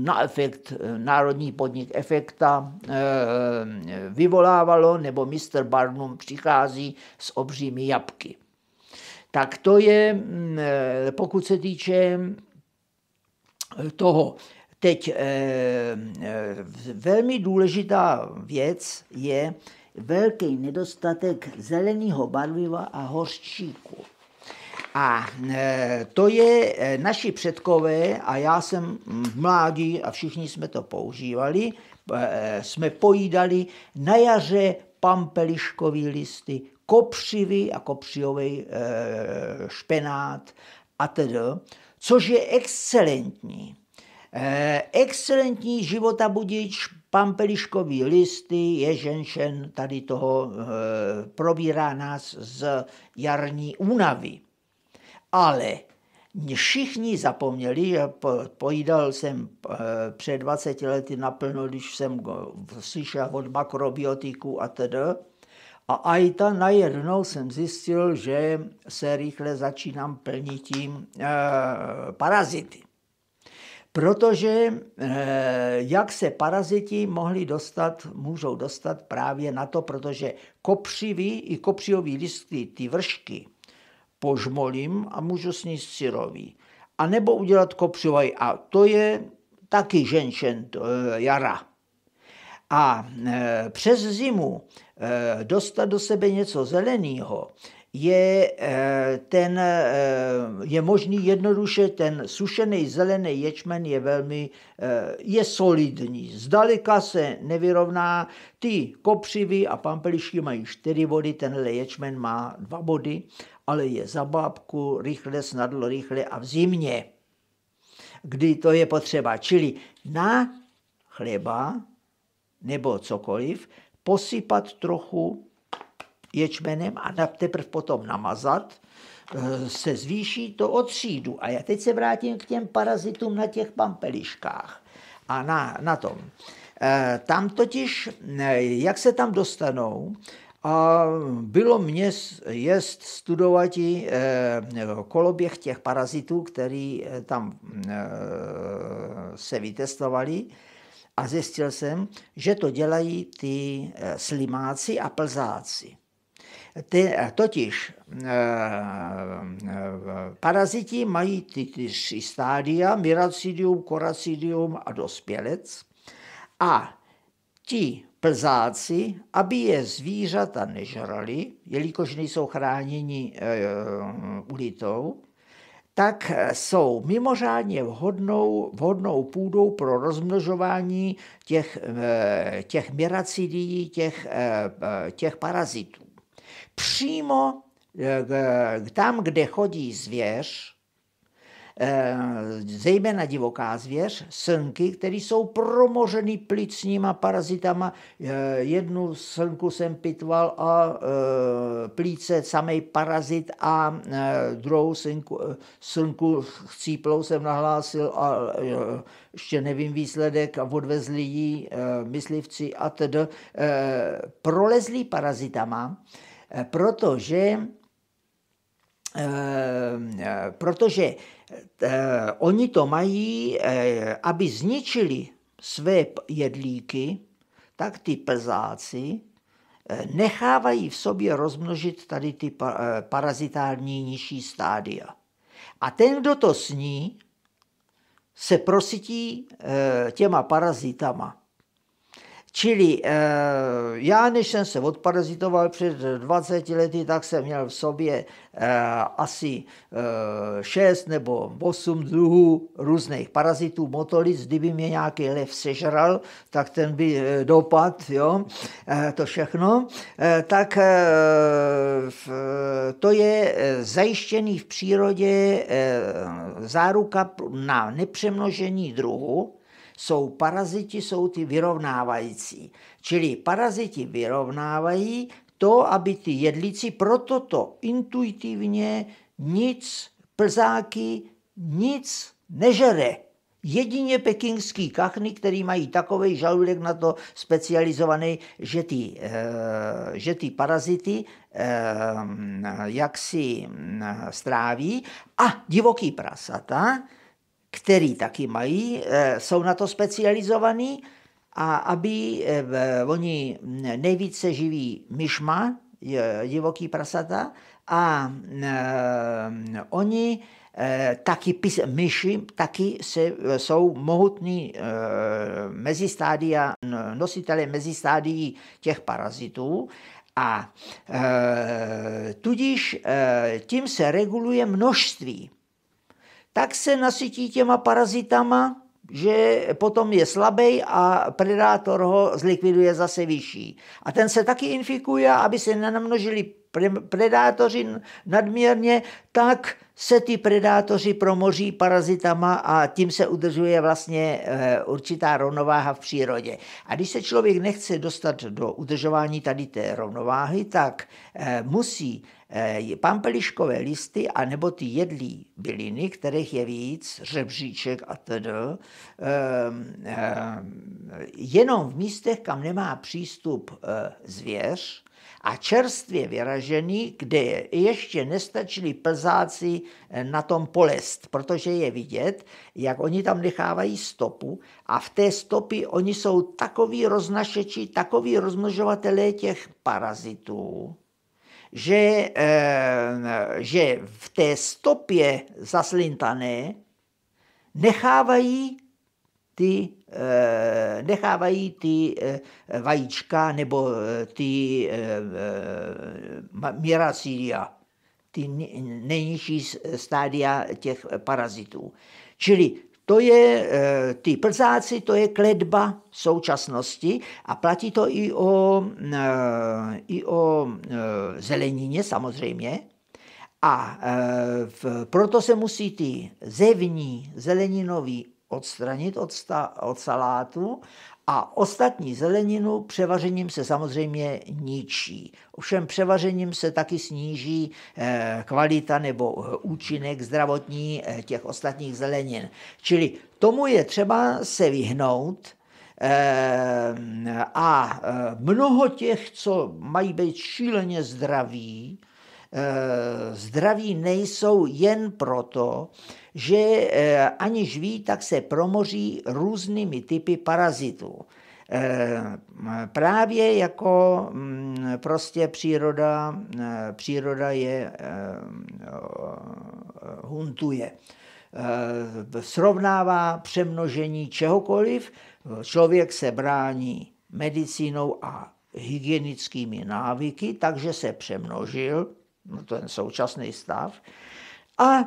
na efekt, eh, národní podnik efekta ehm, vyvolávalo, nebo Mr. Barnum přichází s obřími jabky. Tak to je, mm, eh, pokud se týče eh, toho. Teď velmi důležitá věc je velký nedostatek zeleného barviva a hořčíku. A e, to je e, naši předkové, a já jsem mládí a všichni jsme to používali, e, jsme pojídali na jaře pampeliškový listy, kopřivy a kopřivový špenát a tedy, což je excelentní. Excelentní života budič, pampeliškový listy, ježenšen tady toho probírá nás z jarní únavy. Ale všichni zapomněli, že pojídal jsem eh, před 20 lety naplno, když jsem slyšel od makrobiotiku a tedy. A aj ta najednou jsem zjistil, že se rychle začínám plnit tím e, parazity. Protože e, jak se paraziti mohli dostat, můžou dostat právě na to, protože kopřivý i kopřivový listy, ty vršky, požmolím a můžu sníst syrový. A nebo udělat kopřivaj a to je taky ženšen eh, jara. A eh, přes zimu eh, dostat do sebe něco zeleného je, ten, je možný jednoduše, ten sušený zelený ječmen je velmi, je solidní. Zdaleka se nevyrovná, ty kopřivy a pampelišky mají čtyři body, tenhle ječmen má dva body ale je za bábku, rychle, snadlo, rychle a v zimě, kdy to je potřeba. Čili na chleba nebo cokoliv posypat trochu ječmenem a teprve potom namazat, eh, se zvýší to o třídu. A já teď se vrátím k těm parazitům na těch pampeliškách a na, na tom. Eh, tam totiž, eh, jak se tam dostanou, a bylo mě jest studovat eh, koloběh těch parazitů, který eh, tam eh, se vytestovali a zjistil jsem, že to dělají ty slimáci a plzáci. Ty, totiž paraziti mají ty, ty tři stádia, miracidium, koracidium a dospělec. A ti plzáci, aby je zvířata nežrali, jelikož nejsou chráněni e, ulitou, tak eh, jsou mimořádně vhodnou, vhodnou půdou pro rozmnožování těch, e, těch miracidií, těch, e, těch parazitů. Přímo e, tam, kde chodí zvěř, Eh, zejména divoká zvěř, slnky, které jsou promořeny plicníma parazitama. Eh, jednu slnku jsem pitval a eh, plíce samý parazit a druhou slnku, slnku chcíplou jsem nahlásil a ještě nevím výsledek a odvezli ji myslivci a td. Prolezli parazitama, protože protože Eh, oni to mají, eh, aby zničili své jedlíky, tak ty plzáci eh, nechávají v sobě rozmnožit tady ty parazitární nižší stádia. A ten, kdo to sní, se prosití těma parazitama. Čili eh, já, než jsem se odparazitoval před 20 lety, tak jsem měl v sobě eh, asi 6 eh, nebo 8 druhů různých parazitů, motolic. Kdyby mě nějaký lev sežral, tak ten by dopad, jo, to všechno. Tak to je zajištěný v přírodě záruka na nepřemnožení druhu, jsou paraziti, jsou ty vyrovnávající. Čili paraziti vyrovnávají to, aby ty jedlici, proto to intuitivně nic, plzáky, nic nežere. Jedině pekingský kachny, který mají takový žaludek na to specializovaný, že ty, eh, že ty parazity eh, jak si eh, stráví a divoký prasata, který taky mají, eh, jsou na to specializovaní a aby eh, oni nejvíce živí myšma, divoký prasata, a eh, oni taky myši taky se, jsou mohutní e, mezistádia, nositelé mezistádií těch parazitů a e, tudíž e, tím se reguluje množství tak se nasytí těma parazitama, že potom je slabý a predátor ho zlikviduje zase vyšší. A ten se taky infikuje, aby se nenamnožili predátoři nadměrně, tak se ty predátoři promoří parazitama a tím se udržuje vlastně eh, určitá rovnováha v přírodě. A když se člověk nechce dostat do udržování tady té rovnováhy, tak eh, musí eh, pampeliškové listy a nebo ty jedlí byliny, kterých je víc, řebříček a td., ehm, ehm, jenom v místech, kam nemá přístup zvěř, a čerstvě vyražený, kde ještě nestačili plzáci eh, na tom polest, protože je vidět, jak oni tam nechávají stopu a v té stopy oni jsou takový roznašeči, takový rozmnožovatelé těch parazitů, že, eh, že v té stopě zaslintané nechávají ty Eh, nechávají ty eh, vajíčka nebo eh, ty miracilia, ty nejnižší stádia těch parazitů. Čili to je, ty plzáci, to je kledba současnosti a platí to i o, i o zelenině samozřejmě. A proto se musí ty zevní zeleninové odstranit od, sta, od salátu a ostatní zeleninu převařením se samozřejmě ničí. Ovšem převařením se taky sníží eh, kvalita nebo eh, účinek zdravotní eh, těch ostatních zelenin. Čili tomu je třeba se vyhnout, a mnoho těch, co mají být šíleně zdraví, zdraví nejsou jen proto, že eh, aniž ví, tak se promoří různými typy parazitů. Eh, právě jako mm, prostě příroda, eh, příroda je huntuje. Srovnává přemnožení čehokoliv, člověk se brání medicínou a hygienickými návyky, takže se přemnožil, no to je současný stav, a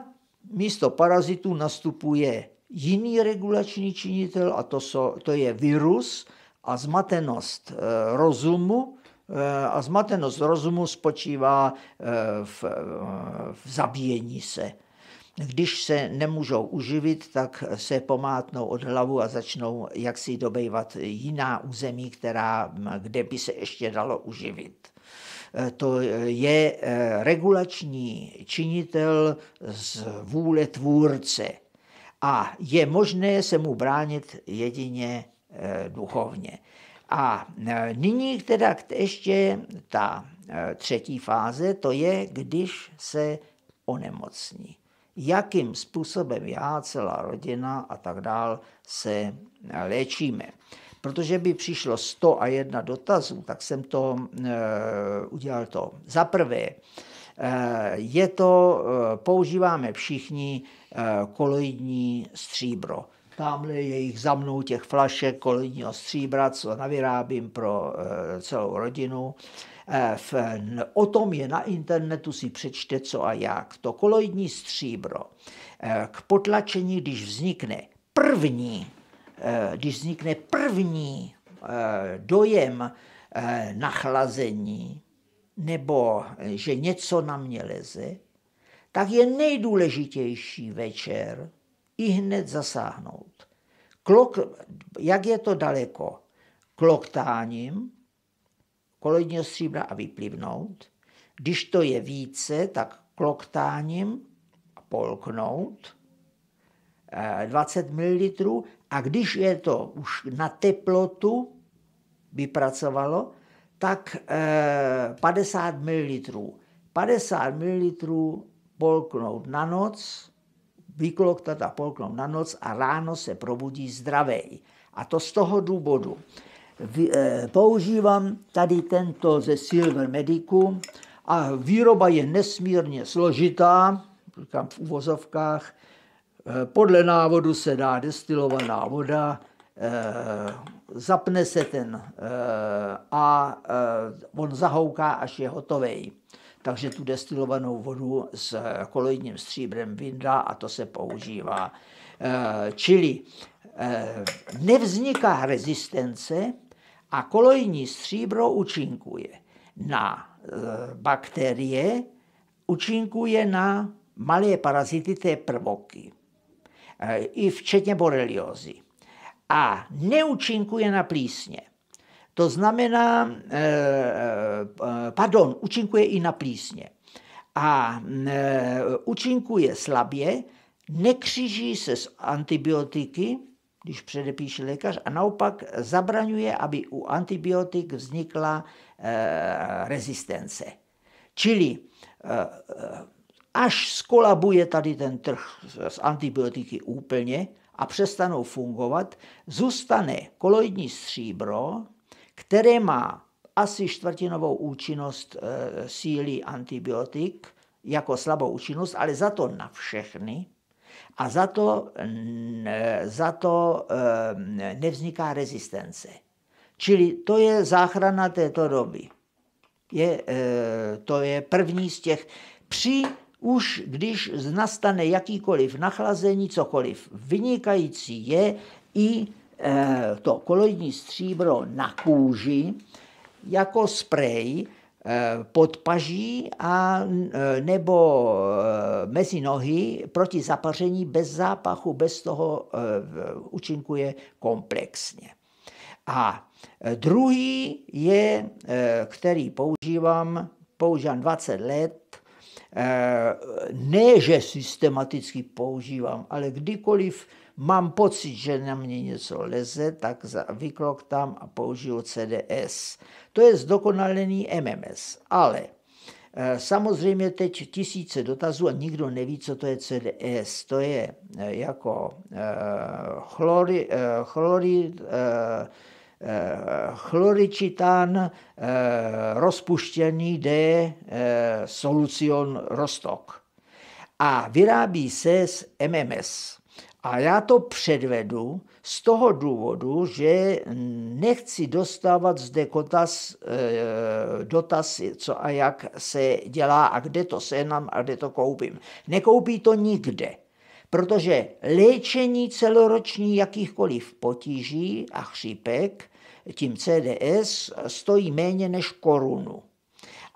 místo parazitů nastupuje jiný regulační činitel, a to, so, to je virus a zmatenost eh, rozumu. Eh, a zmatenost rozumu spočívá eh, v, v zabíjení se. Když se nemůžou uživit, tak se pomátnou od hlavu a začnou jaksi dobejvat jiná území, která, kde by se ještě dalo uživit. Eh, to eh, je eh, regulační činitel z vůle tvůrce a je možné se mu bránit jedině duchovně. A nyní teda ještě ta třetí fáze, to je, když se onemocní. Jakým způsobem já, celá rodina a tak dál se léčíme protože by přišlo 101 dotazů, tak jsem to e, udělal to. Za prvé, eh, je to, eh, používáme všichni koloidní stříbro. Tamhle je jich za mnou těch flašek koloidního stříbra, co navyrábím pro celou rodinu. V, o tom je na internetu, si přečte co a jak. To koloidní stříbro k potlačení, když vznikne první Eh, když vznikne první eh, dojem eh, nachlazení nebo že něco na mě leze, tak je nejdůležitější večer i hned zasáhnout. Klok, jak je to daleko? Kloktáním, kolodního stříbra a vyplivnout. Když to je více, tak kloktáním a polknout. 20 ml a když je to už na teplotu vypracovalo, tak 50 ml. 50 ml polknout na noc, vykloktat a polknout na noc a ráno se probudí zdravej. A to z toho důvodu. Eh, používám tady tento ze Silver Medicu a výroba je nesmírně složitá, říkám v uvozovkách, Eh, podle návodu se dá destilovaná voda, eh, zapne se ten eh, a on zahouká, až je hotový. Takže tu destilovanou vodu s koloidním stříbrem vyndá a to se používá. Čili nevzniká rezistence a koloidní stříbro účinkuje na bakterie, účinkuje na malé parazity té prvoky. Eh, i včetně boreliozy. A neúčinkuje na plísně. To znamená, eh, eh, pardon, účinkuje i na plísně. A účinkuje slabě, nekřiží se s antibiotiky, když předepíše lékař, a naopak zabraňuje, aby u antibiotik vznikla rezistence. Čili až skolabuje tady ten trh s antibiotiky úplně a přestanou fungovat, zůstane koloidní stříbro, které má asi čtvrtinovou účinnost e, síly antibiotik, jako slabou účinnost, ale za to na všechny a za to, za to e, nevzniká rezistence. Čili to je záchrana této doby. Je, e, to je první z těch. Při už když nastane jakýkoliv nachlazení, cokoliv, vynikající je i eh, to koloidní stříbro na kůži jako sprej, eh, pod paží a eh, nebo mezi nohy proti zapaření bez zápachu, bez toho účinkuje komplexně. A druhý je, který používám, používám 20 let, Eh, ne, že systematicky používám, ale kdykoliv mám pocit, že na mě něco leze, tak vykloktám a použiju CDS. To je zdokonalený MMS, ale eh, Samozřejmě teď tisíce dotazů a nikdo neví, co to je CDS. To je eh, jako chlorid, chlorid Eh, chloričitan eh, rozpuštěný de eh, solucion rostok. A vyrábí se z MMS. A já to předvedu z toho důvodu, že nechci dostávat zde kotaz, dotaz, co a jak se dělá a kde to senám, a kde to koupím. Nekoupí to nikde, protože léčení celoroční jakýchkoliv potíží a chřípek tím CDS stojí méně než korunu.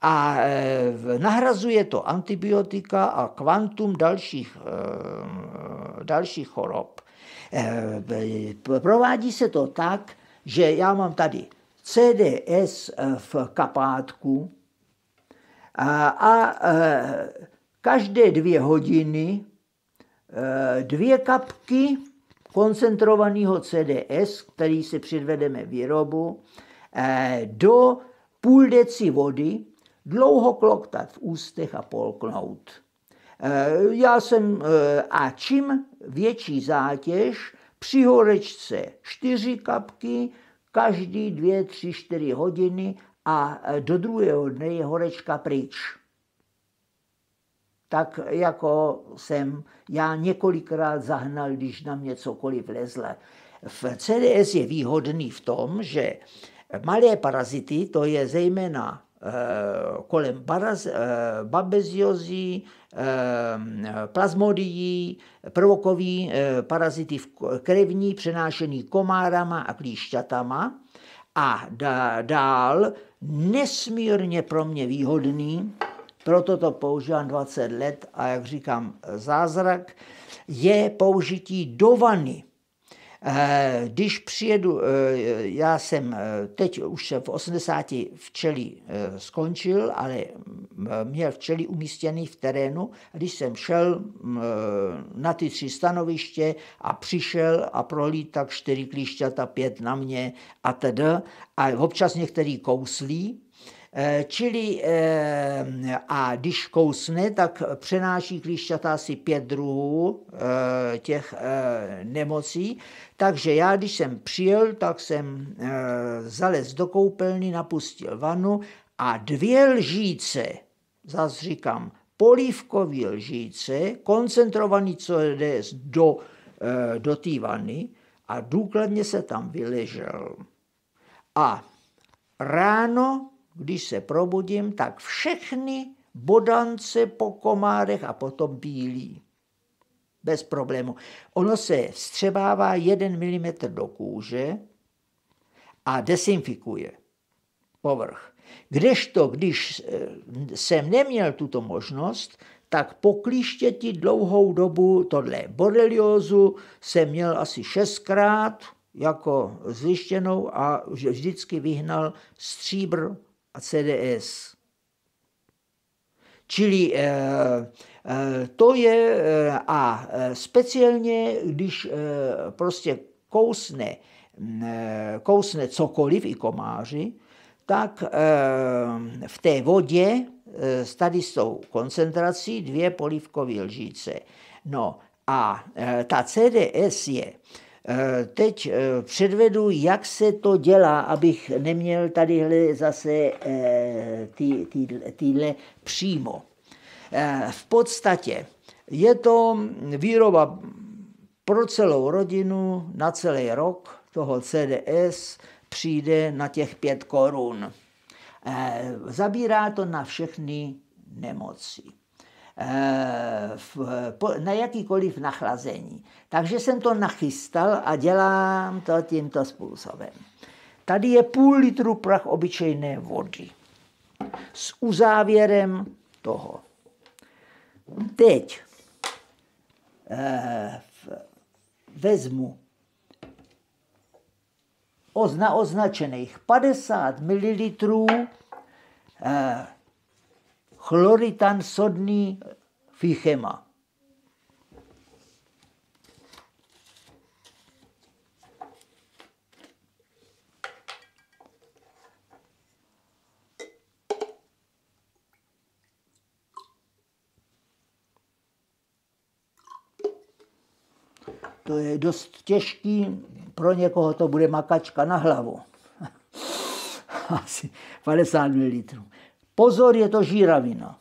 A e, nahrazuje to antibiotika a kvantum dalších, e, dalších chorob. E, provádí se to tak, že já mám tady CDS v kapátku a, a každé dvě hodiny dvě kapky koncentrovaného CDS, který si předvedeme výrobu, eh, do půl deci vody, dlouho kloktat v ústech a polknout. Eh, já jsem, eh, a čím větší zátěž, při horečce čtyři kapky, každý dvě, tři čtyři hodiny a do druhého dne je horečka pryč tak jako jsem já několikrát zahnal, když na mě cokoliv lezle. V CDS je výhodný v tom, že malé parazity, to je zejména eh, kolem baraz, eh, babeziozí, eh, plazmodií, prvokový parazity v krevní přenášený komárama a klíšťatama a dál nesmírně pro mě výhodný proto to používám 20 let a jak říkám, zázrak je použití do vany. Eh, když přijedu, eh, já jsem eh, teď už v 80 včelí skončil, ale měl včelí umístěný v terénu. Když jsem šel mm, na ty tři stanoviště a přišel a prolít tak čtyři klíšťata, pět na mě a tedy. A občas některý kouslí, Eh, čili eh, a když kousne, tak přenáší klíšťata asi pět druhů eh, těch nemocí. Takže já, když jsem přijel, tak jsem zalez do koupelny, napustil vanu a dvě lžíce, zase říkám, polívkový lžíce, koncentrovaný co jde do, do té vany a důkladně se tam vyležel. A ráno když se probudím, tak všechny bodance po komárech a potom bílí. Bez problému. Ono se střebává 1 mm do kůže a desinfikuje povrch. Kdežto, když eh, jsem neměl tuto možnost, tak po klíštěti dlouhou dobu tohle boreliozu jsem měl asi šestkrát jako zjištěnou a vždycky vyhnal stříbr a CDS. Čili eh, eh, to je eh, a speciálně, když prostě kousne, mm, kousne cokoliv i komáři, tak v té vodě tady s tou koncentrací dvě polivkové lžíce. No a ta CDS je Eh, teď eh, předvedu, jak se to dělá, abych neměl tady zase ty, ty, tyhle přímo. Eh, v podstatě je to výroba pro celou rodinu na celý rok toho CDS přijde na těch pět korun. Zabírá to na všechny nemoci. Eh, v, na jakýkoliv nachlazení. Takže jsem to nachystal a dělám to tímto způsobem. Tady je půl litru prach obyčejné vody s uzávěrem toho. Teď eh, vezmu ozna označených 50 ml chloritan sodný fichema. To je dost těžký, pro někoho to bude makačka na hlavu. Asi 50 ml. Pozor, je to žíravina.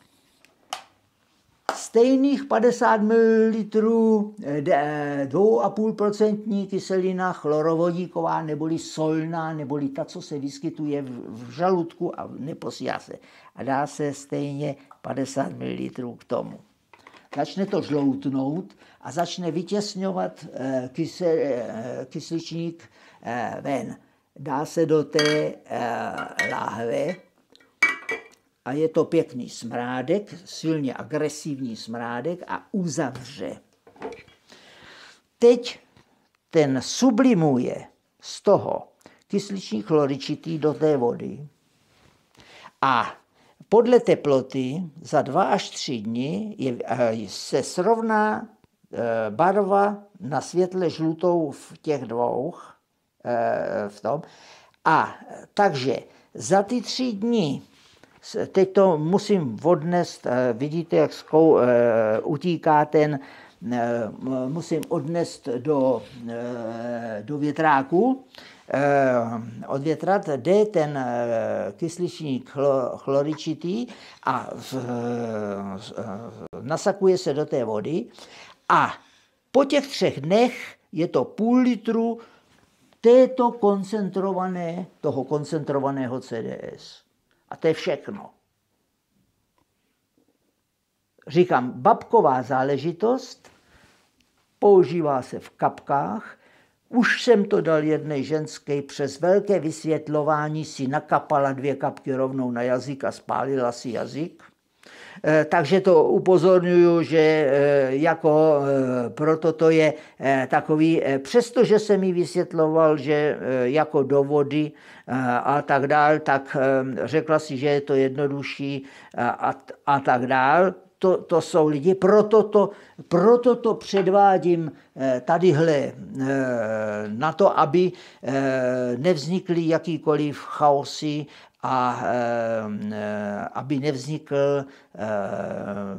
Stejných 50 ml 2,5% kyselina chlorovodíková neboli solná, neboli ta, co se vyskytuje v žaludku a neposílá se. A dá se stejně 50 ml k tomu začne to žloutnout a začne vytěsňovat eh, eh, kysličník eh, ven. Dá se do té láhve a je to pěkný smrádek, silně agresivní smrádek a uzavře. Teď ten sublimuje z toho kysličník chloričitý do té vody a podle teploty za dva až tři dny je, eh, se srovná eh, barva na světle žlutou v těch dvou eh, v tom. A takže za ty tři dny teď to musím odnést, eh, vidíte, jak zkou, eh, utíká ten, eh, musím odnést do, do větráku, odvětrat, jde ten kysličník chloričitý a nasakuje se do té vody a po těch třech dnech je to půl litru této koncentrované, toho koncentrovaného CDS. A to je všechno. Říkám, babková záležitost, používá se v kapkách, už jsem to dal jedné ženské, přes velké vysvětlování si nakapala dvě kapky rovnou na jazyk a spálila si jazyk – Eh, takže to upozorňuju, že eh, jako eh, proto to je takový, přestože se mi vysvětloval, že jako dovody a tak dál, tak řekla si, že je to jednodušší a, a tak dál, to, to jsou lidi, proto to, proto to předvádím tadyhle na to, aby nevznikly jakýkoliv chaosy a eh, aby nevznikl eh,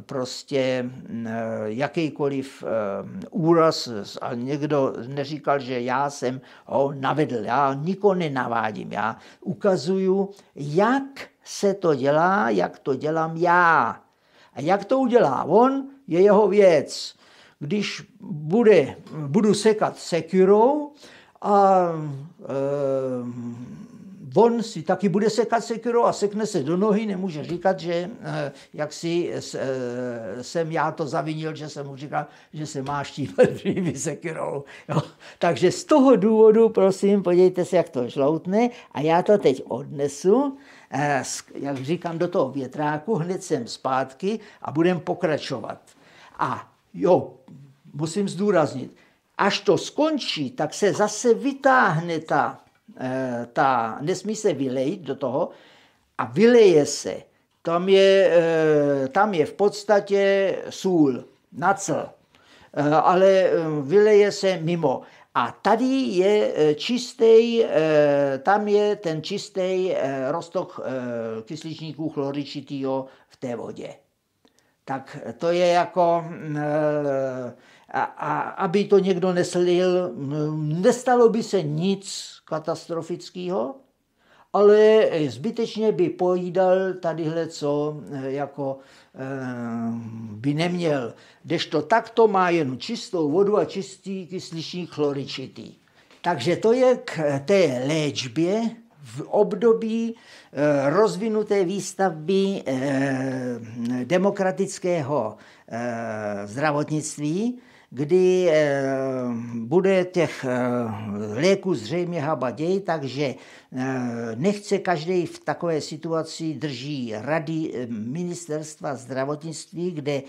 prostě eh, jakýkoliv úraz. A někdo neříkal, že já jsem ho navedl. Já nikoho nenavádím. Já ukazuju, jak se to dělá, jak to dělám já. A jak to udělá on, je jeho věc. Když bude, budu sekat sekurou a e, on si taky bude sekat sekiro a sekne se do nohy, nemůže říkat, že eh, jak si eh, jsem já to zavinil, že jsem mu říkal, že se má štípat dříví sekirou. Jo. Takže z toho důvodu, prosím, podívejte se, jak to žloutne a já to teď odnesu, eh, jak říkám, do toho větráku, hned jsem zpátky a budem pokračovat. A jo, musím zdůraznit, až to skončí, tak se zase vytáhne ta Eh, ta, nesmí se vylejt do toho a vyleje se. Tam je, eh, tam je v podstatě sůl, nacl, eh, ale vyleje se mimo. A tady je čistý, tam je ten čistý roztok kysličníků chloričitýho v té vodě. Tak to je jako, mm, a, a, aby to někdo neslil, mm, nestalo by se nic katastrofického, ale zbytečně by pojídal tadyhle, co eh, jako eh, by neměl. to takto má jen čistou vodu a čistý kysličník chloričitý. Takže to je k té léčbě v období eh, rozvinuté výstavby demokratického zdravotnictví, kdy eh, bude těch eh, léků zřejmě habaděj, takže eh, nechce každý v takové situaci drží rady ministerstva zdravotnictví, kde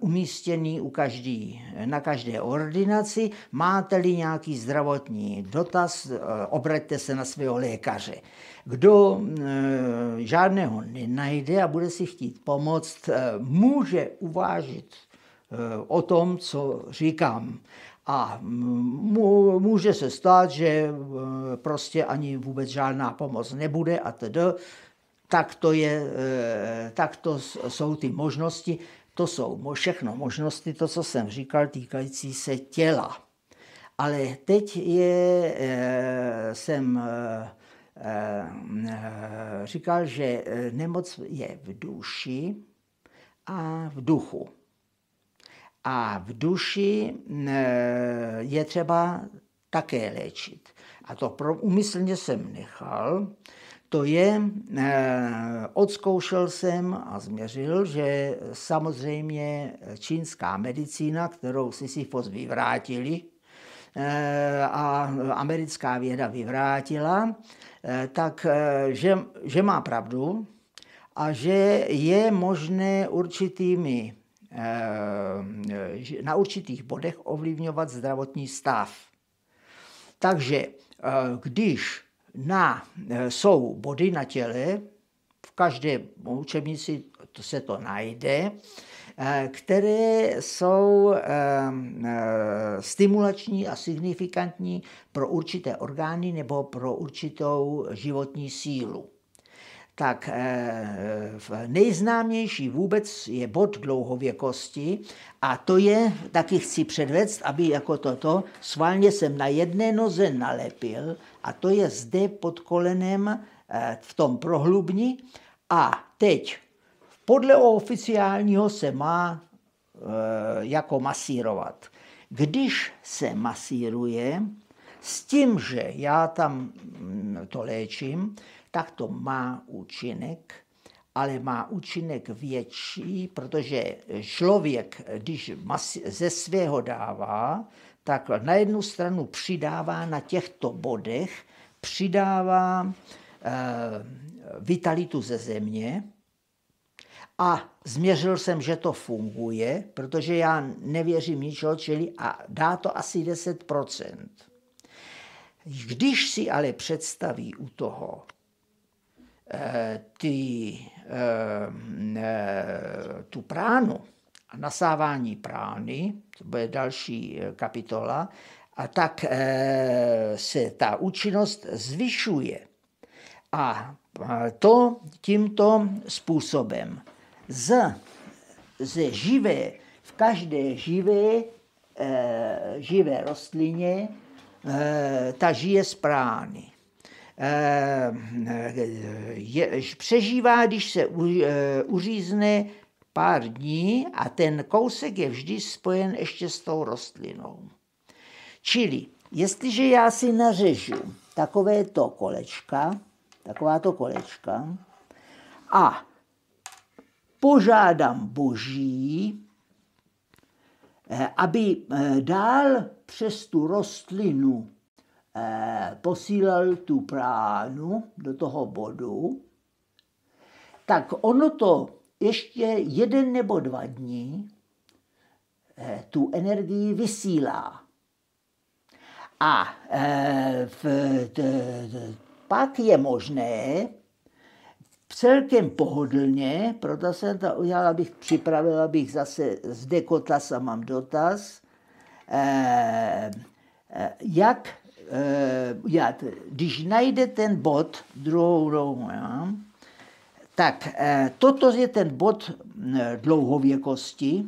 umístěný u každý, na každé ordinaci, máte-li nějaký zdravotní dotaz, obraťte se na svého lékaře. Kdo žádného nenajde a bude si chtít pomoct, může uvážit o tom, co říkám. A může se stát, že e, prostě ani vůbec žádná pomoc nebude a tedy. Tak to, je, e, tak to jsou ty možnosti, to jsou všechno možnosti, to, co jsem říkal, týkající se těla. Ale teď je, e, jsem říkal, že nemoc je v duši a v duchu. A v duši mm, e, je třeba také léčit. A to pro, umyslně jsem nechal. To je, mm, e, odzkoušel jsem a změřil, že samozřejmě čínská medicína, kterou si Sisyfos vyvrátili, e, a americká věda vyvrátila, tak že, že má pravdu a že je možné určitými Eh, na určitých bodech ovlivňovat zdravotní stav. Takže eh, když na, eh, jsou body na těle, v každé učebnici to se to najde, které jsou stimulační a signifikantní pro určité orgány nebo pro určitou životní sílu tak eh, nejznámější vůbec je bod dlouhověkosti a to je, taky chci předvést, aby jako toto, sválně jsem na jedné noze nalepil a to je zde pod kolenem eh, v tom prohlubni a teď podle oficiálního se má eh, jako masírovat. Když se masíruje, s tím, že já tam mm, to léčím, tak to má účinek, ale má účinek větší, protože člověk, když ze svého dává, tak na jednu stranu přidává na těchto bodech, přidává eh, vitalitu ze země, a změřil jsem, že to funguje, protože já nevěřím ničeho, čili a dá to asi 10%. Když si ale představí u toho, ty, eh, eh, tu pránu a nasávání prány, to bude další eh, kapitola, a tak se ta účinnost zvyšuje. A to tímto způsobem. Z, ze živé, v každé živé, živé rostlině ta žije z prány. Eh, eh, je, přežívá, když se u, eh, uřízne pár dní a ten kousek je vždy spojen ještě s tou rostlinou. Čili, jestliže já si nařežu takovéto kolečka, takováto kolečka a požádám Boží, aby dál přes tu rostlinu Eh, posílal tu pránu do toho bodu, tak ono to ještě jeden nebo dva dní eh, tu energii vysílá. A eh, v, pak je možné celkem pohodlně, proto jsem to udělal, abych připravil, abych zase z dekotasa mám dotaz, jak já, eh, když najde ten bod, druhou rohu, já, tak eh, toto je ten bod eh, dlouhověkosti.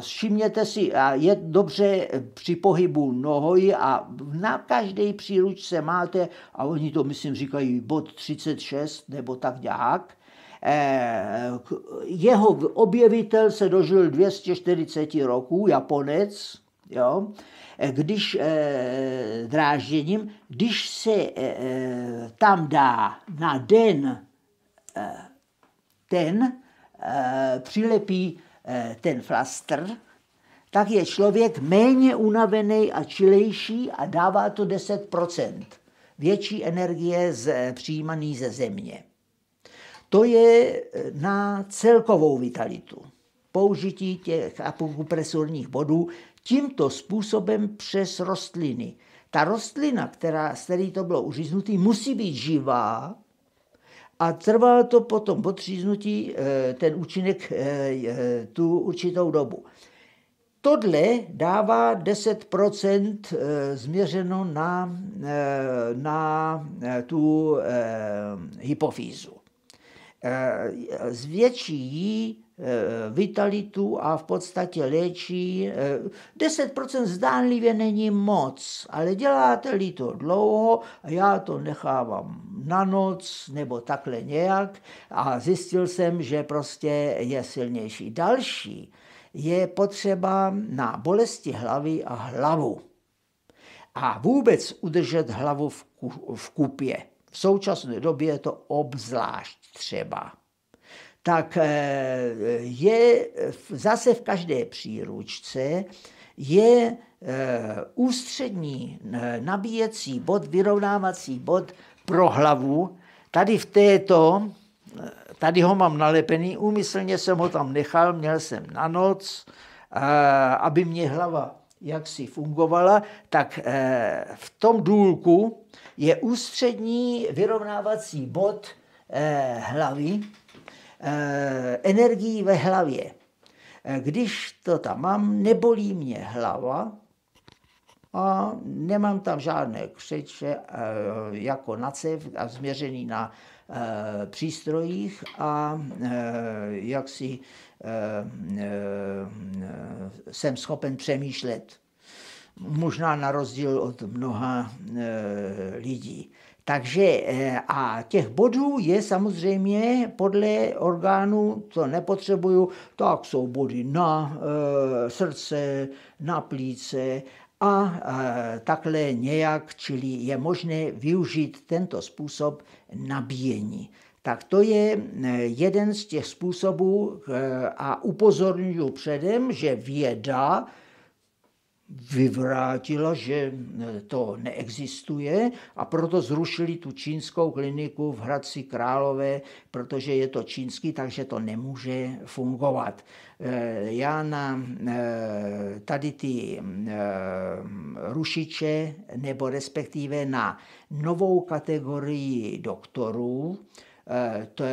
Všimněte si, a je dobře při pohybu nohy a na každé příručce máte, a oni to myslím říkají bod 36 nebo tak nějak, jeho objevitel se dožil 240 roků, Japonec, jo, Eh, když eh, drážděním, když se eh, tam dá na den ten, přilepí ten flastr, tak je člověk méně unavený a čilejší a dává to 10 větší energie z, přijímaný ze země. To je na celkovou vitalitu použití těch akupresurních bodů tímto způsobem přes rostliny. Ta rostlina, která, z které to bylo uříznutý, musí být živá a trvá to potom po tříznutí eh, ten účinek eh, eh, tu určitou dobu. Tohle dává 10 změřeno na, na tu hypofýzu. Zvětší ji. Eh, vitalitu a v podstatě léčí. 10% eh, zdánlivě není moc, ale děláte-li to dlouho, já to nechávám na noc nebo takhle nějak a zjistil jsem, že prostě je silnější. Další je potřeba na bolesti hlavy a hlavu. A vůbec udržet hlavu v kupě. V současné době je to obzvlášť třeba tak eh, je zase v každé příručce je eh, ústřední eh, nabíjecí bod, vyrovnávací bod pro hlavu. Tady v této, tady ho mám nalepený, úmyslně jsem ho tam nechal, měl jsem na noc, aby mě hlava jak si fungovala, tak v tom důlku je ústřední vyrovnávací bod hlavy, Eh, energií ve hlavě. Eh, když to tam mám, nebolí mě hlava a nemám tam žádné křeče eh, jako na cev a změřený na přístrojích a jak si jsem schopen přemýšlet. Možná na rozdíl od mnoha lidí. Takže eh, a těch bodů je samozřejmě podle orgánu, co nepotřebuju, tak jsou body na e, srdce, na plíce a e, takhle nějak, čili je možné využít tento způsob nabíjení. Tak to je jeden z těch způsobů a upozorňuji předem, že věda vyvrátila, že eh, to neexistuje a proto zrušili tu čínskou kliniku v Hradci Králové, protože je to čínský, takže to nemůže fungovat. Eh, já na eh, tady ty rušiče nebo respektive na novou kategorii doktorů, to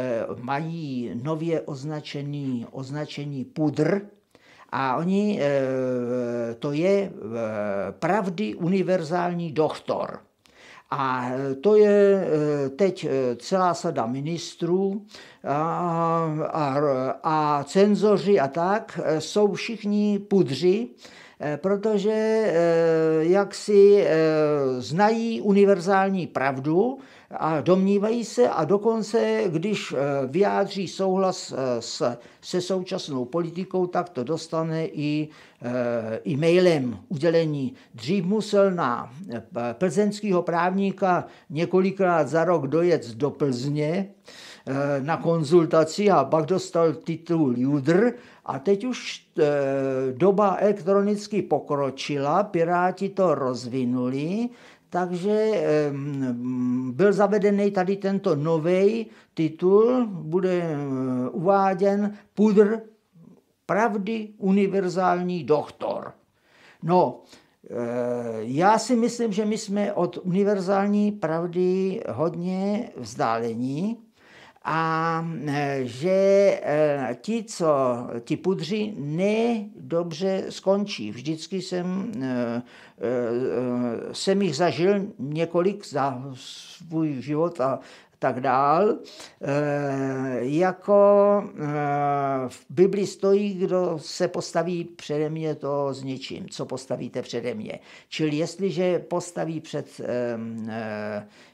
mají nově označený, označení pudr, a oni, eh, to je eh, pravdy univerzální doktor. A eh, to je teď celá sada ministrů a, a, a cenzoři a tak, jsou všichni pudři, Eh, protože eh, jak si eh, znají univerzální pravdu a domnívají se a dokonce, když vyjádří souhlas se současnou politikou, tak to dostane i e-mailem udělení. Dřív musel na plzeňského právníka několikrát za rok dojet do Plzně, Eh, na konzultaci a pak dostal titul Judr a teď už eh, doba elektronicky pokročila, Piráti to rozvinuli, takže byl zavedený tady tento nový titul, bude eh, uváděn Pudr pravdy univerzální doktor. No, já si myslím, že my jsme od univerzální pravdy hodně vzdálení, a e, že e, ti, co, ti pudři nedobře skončí. Vždycky jsem, e, jsem jich zažil několik za svůj život a tak dál. Jako v Bibli stojí, kdo se postaví přede mě, to s ničím, co postavíte přede mě. Čili jestliže postaví před,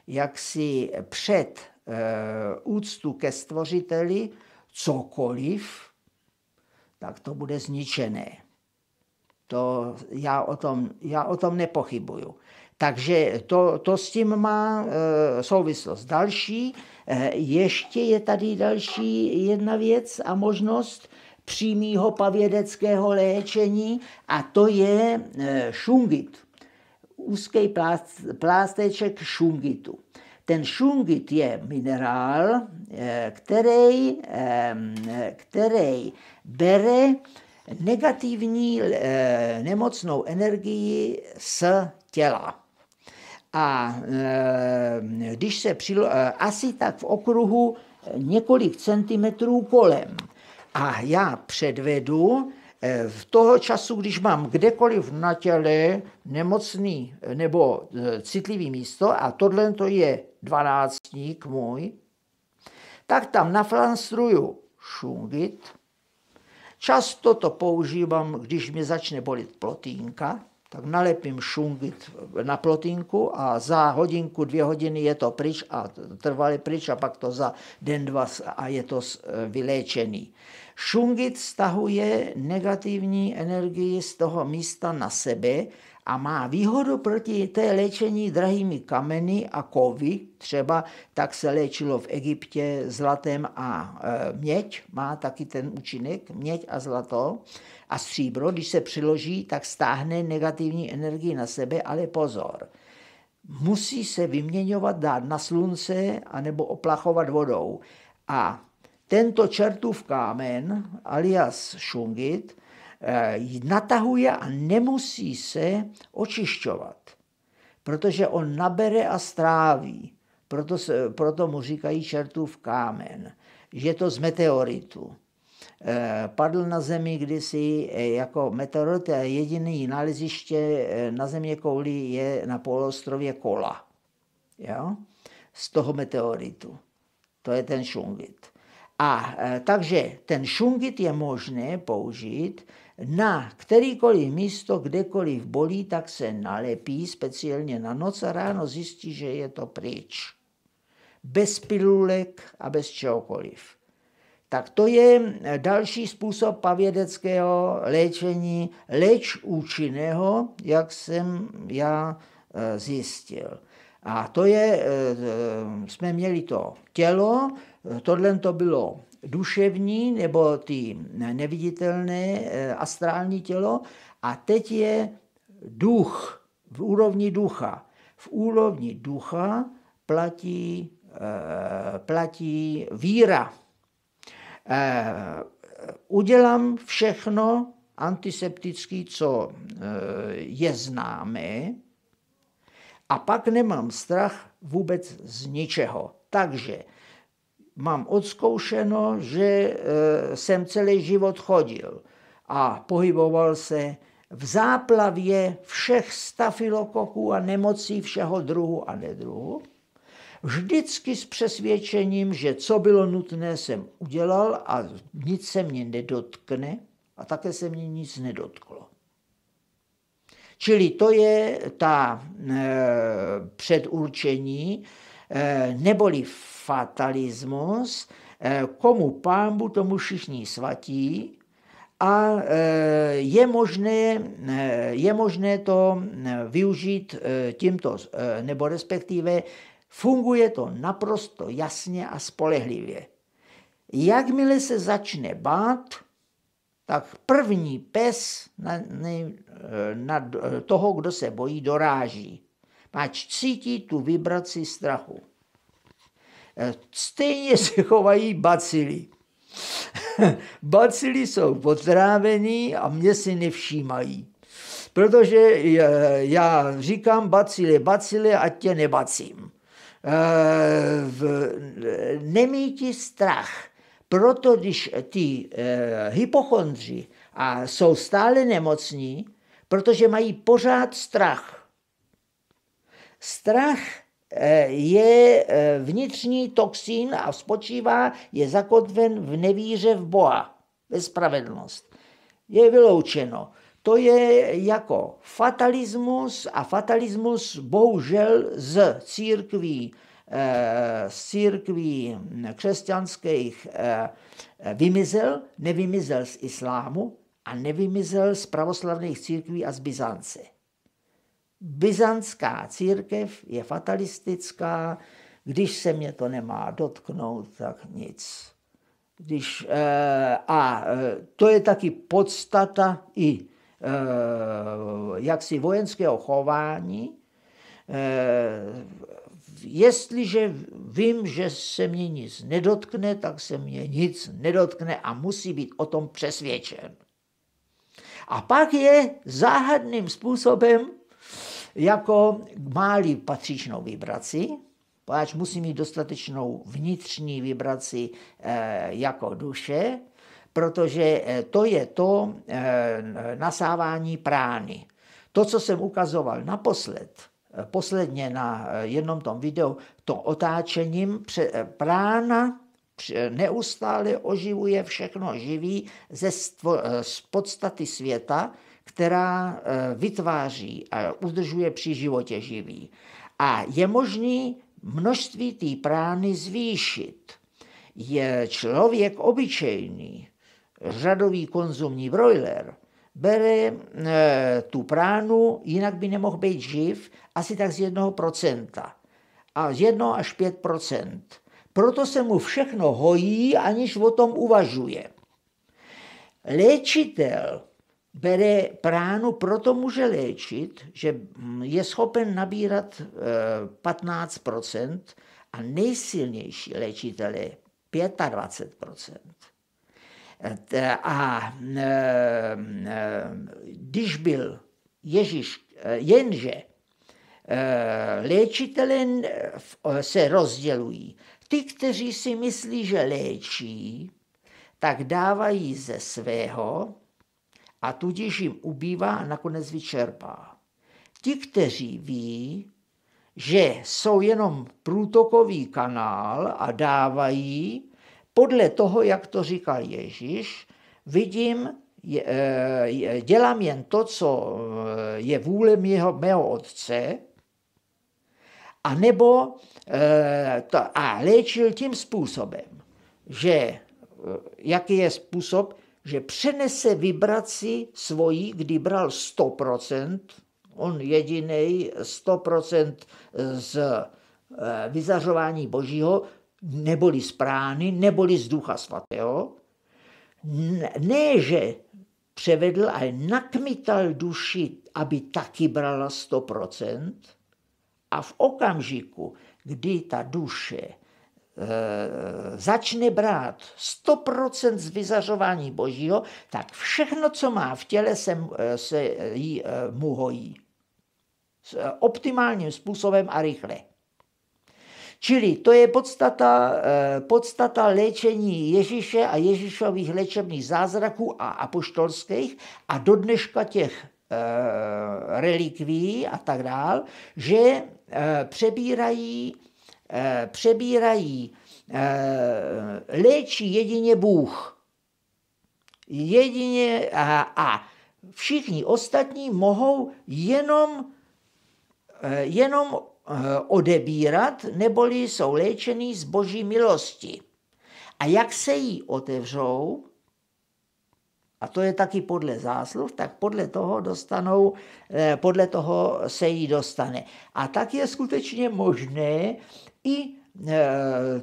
jaksi před Eh, úctu ke stvořiteli cokoliv, tak to bude zničené. To já o tom, já o tom nepochybuju. Takže to, to s tím má e, souvislost. Další, e, ještě je tady další jedna věc a možnost přímého pavědeckého léčení a to je e, šungit. Úzký plásteček šungitu. Ten šungit je minerál, eh, který, eh, který bere negativní eh, nemocnou energii z těla. A když se přilo, asi tak v okruhu několik centimetrů kolem. A já předvedu, v toho času, když mám kdekoliv na těle nemocný nebo citlivý místo, a tohle to je dvanáctník můj, tak tam naflanstruju šungit. Často to používám, když mě začne bolit plotínka, tak nalepím šungit na plotínku a za hodinku, dvě hodiny je to pryč a trvalý pryč a pak to za den, dva a je to vyléčený. Šungit stahuje negativní energii z toho místa na sebe a má výhodu proti té léčení drahými kameny a kovy. Třeba tak se léčilo v Egyptě zlatem a e, měď, má taky ten účinek, měď a zlato. A stříbro, když se přiloží, tak stáhne negativní energii na sebe, ale pozor – musí se vyměňovat, dát na slunce anebo oplachovat vodou. A tento čertův kámen, alias šungit, eh, natahuje a nemusí se očišťovat, protože on nabere a stráví. Proto, se, proto mu říkají čertův kámen. Je to z meteoritu. Eh, padl na zemi kdysi eh, jako meteorit a jediný naleziště na země kouli je na poloostrově Kola. Jo? Z toho meteoritu. To je ten šungit. A e, takže ten šungit je možné použít na kterýkoliv místo, kdekoliv bolí, tak se nalepí speciálně na noc a ráno zjistí, že je to pryč. Bez pilulek a bez čehokoliv. Tak to je e, další způsob pavědeckého léčení, léč účinného, jak jsem já e, zjistil. A to je, jsme měli to tělo, Tohle to bylo duševní nebo ty neviditelné eh, astrální tělo a teď je duch v úrovni ducha. V úrovni ducha platí, eh, platí víra. Eh, udělám všechno antiseptický, co je známé, a pak nemám strach vůbec z ničeho. Takže mám odzkoušeno, že e, jsem celý život chodil a pohyboval se v záplavě všech stafilokoků a nemocí všeho druhu a nedruhu. Vždycky s přesvědčením, že co bylo nutné, jsem udělal a nic se mě nedotkne a také se mě nic nedotklo. Čili to je ta e, předurčení, e, neboli fatalismus, eh, komu pámbu, tomu všichni svatí, a eh, je možné, eh, je možné to využít tímto, nebo respektive funguje to naprosto jasně a spolehlivě. Jakmile se začne bát, tak první pes na, na, na toho, kdo se bojí, doráží. Ať cítí tu vibraci strachu. Stejně se chovají bacily. bacily jsou potrávení a mě si nevšímají. Protože já říkám bacily, bacily, ať tě nebacím. Eh, nemíti strach. Proto, když ty eh, hypochondři a jsou stále nemocní, protože mají pořád strach. Strach je e, vnitřní toxín a spočívá, je zakotven v nevíře v Boha, ve spravedlnost. Je vyloučeno. To je jako fatalismus a fatalismus bohužel z církví, e, z církví křesťanských e, vymizel, nevymizel z islámu a nevymizel z pravoslavných církví a z Byzance byzantská církev je fatalistická, když se mě to nemá dotknout, tak nic. Když, eh, a eh, to je taky podstata i eh, jaksi vojenského chování. Jestliže vím, že se mě nic nedotkne, tak se mě nic nedotkne a musí být o tom přesvědčen. A pak je záhadným způsobem jako máli patřičnou vibraci, páč musí mít dostatečnou vnitřní vibraci eh, jako duše, protože eh, to je to eh, nasávání prány. To, co jsem ukazoval naposled, posledně na jednom tom videu, to otáčením prána neustále oživuje všechno živý ze z podstaty světa, která eh, vytváří a udržuje při životě živý. A je možný množství té prány zvýšit. Je člověk obyčejný, řadový konzumní brojler, bere e, tu pránu, jinak by nemohl být živ, asi tak z jednoho procenta. A z jedno až 5 procent. Proto se mu všechno hojí, aniž o tom uvažuje. Léčitel bere pránu, proto může léčit, že mm, je schopen nabírat 15 e, a nejsilnější léčitel je 25 e, A e, když byl Ježíš, jenže léčitelé se rozdělují. Ty, kteří si myslí, že léčí, tak dávají ze svého a tudíž jim ubývá a nakonec vyčerpá. Ti, kteří ví, že jsou jenom průtokový kanál a dávají, podle toho, jak to říkal Ježíš, vidím, e, dělám jen to, co e, je vůle mého, mého otce, a nebo e, a léčil tím způsobem, že jaký je způsob, že přenese vibraci svoji, kdy bral 100%, on jediný 100% eh, z eh, vyzařování božího, neboli z prány, neboli z ducha svatého, ne, že převedl, ale nakmital duši, aby taky brala 100%, a v okamžiku, kdy ta duše Eh, začne brát 100% z vyzařování božího, tak všechno, co má v těle, se, eh, se jí, eh, mu hojí. S optimálním způsobem a rychle. Čili to je podstata, podstata léčení Ježíše a Ježíšových léčebných zázraků a apoštolských a do dneška těch relikví a tak dál, že přebírají Eh, přebírají, eh, léčí jedině Bůh. Jedině a, a všichni ostatní mohou jenom, eh, jenom odebírat, neboli jsou léčený z boží milosti. A jak se jí otevřou, a to je taky podle zásluh, tak podle toho dostanou, podle toho se jí dostane. A tak je skutečně možné, i eh,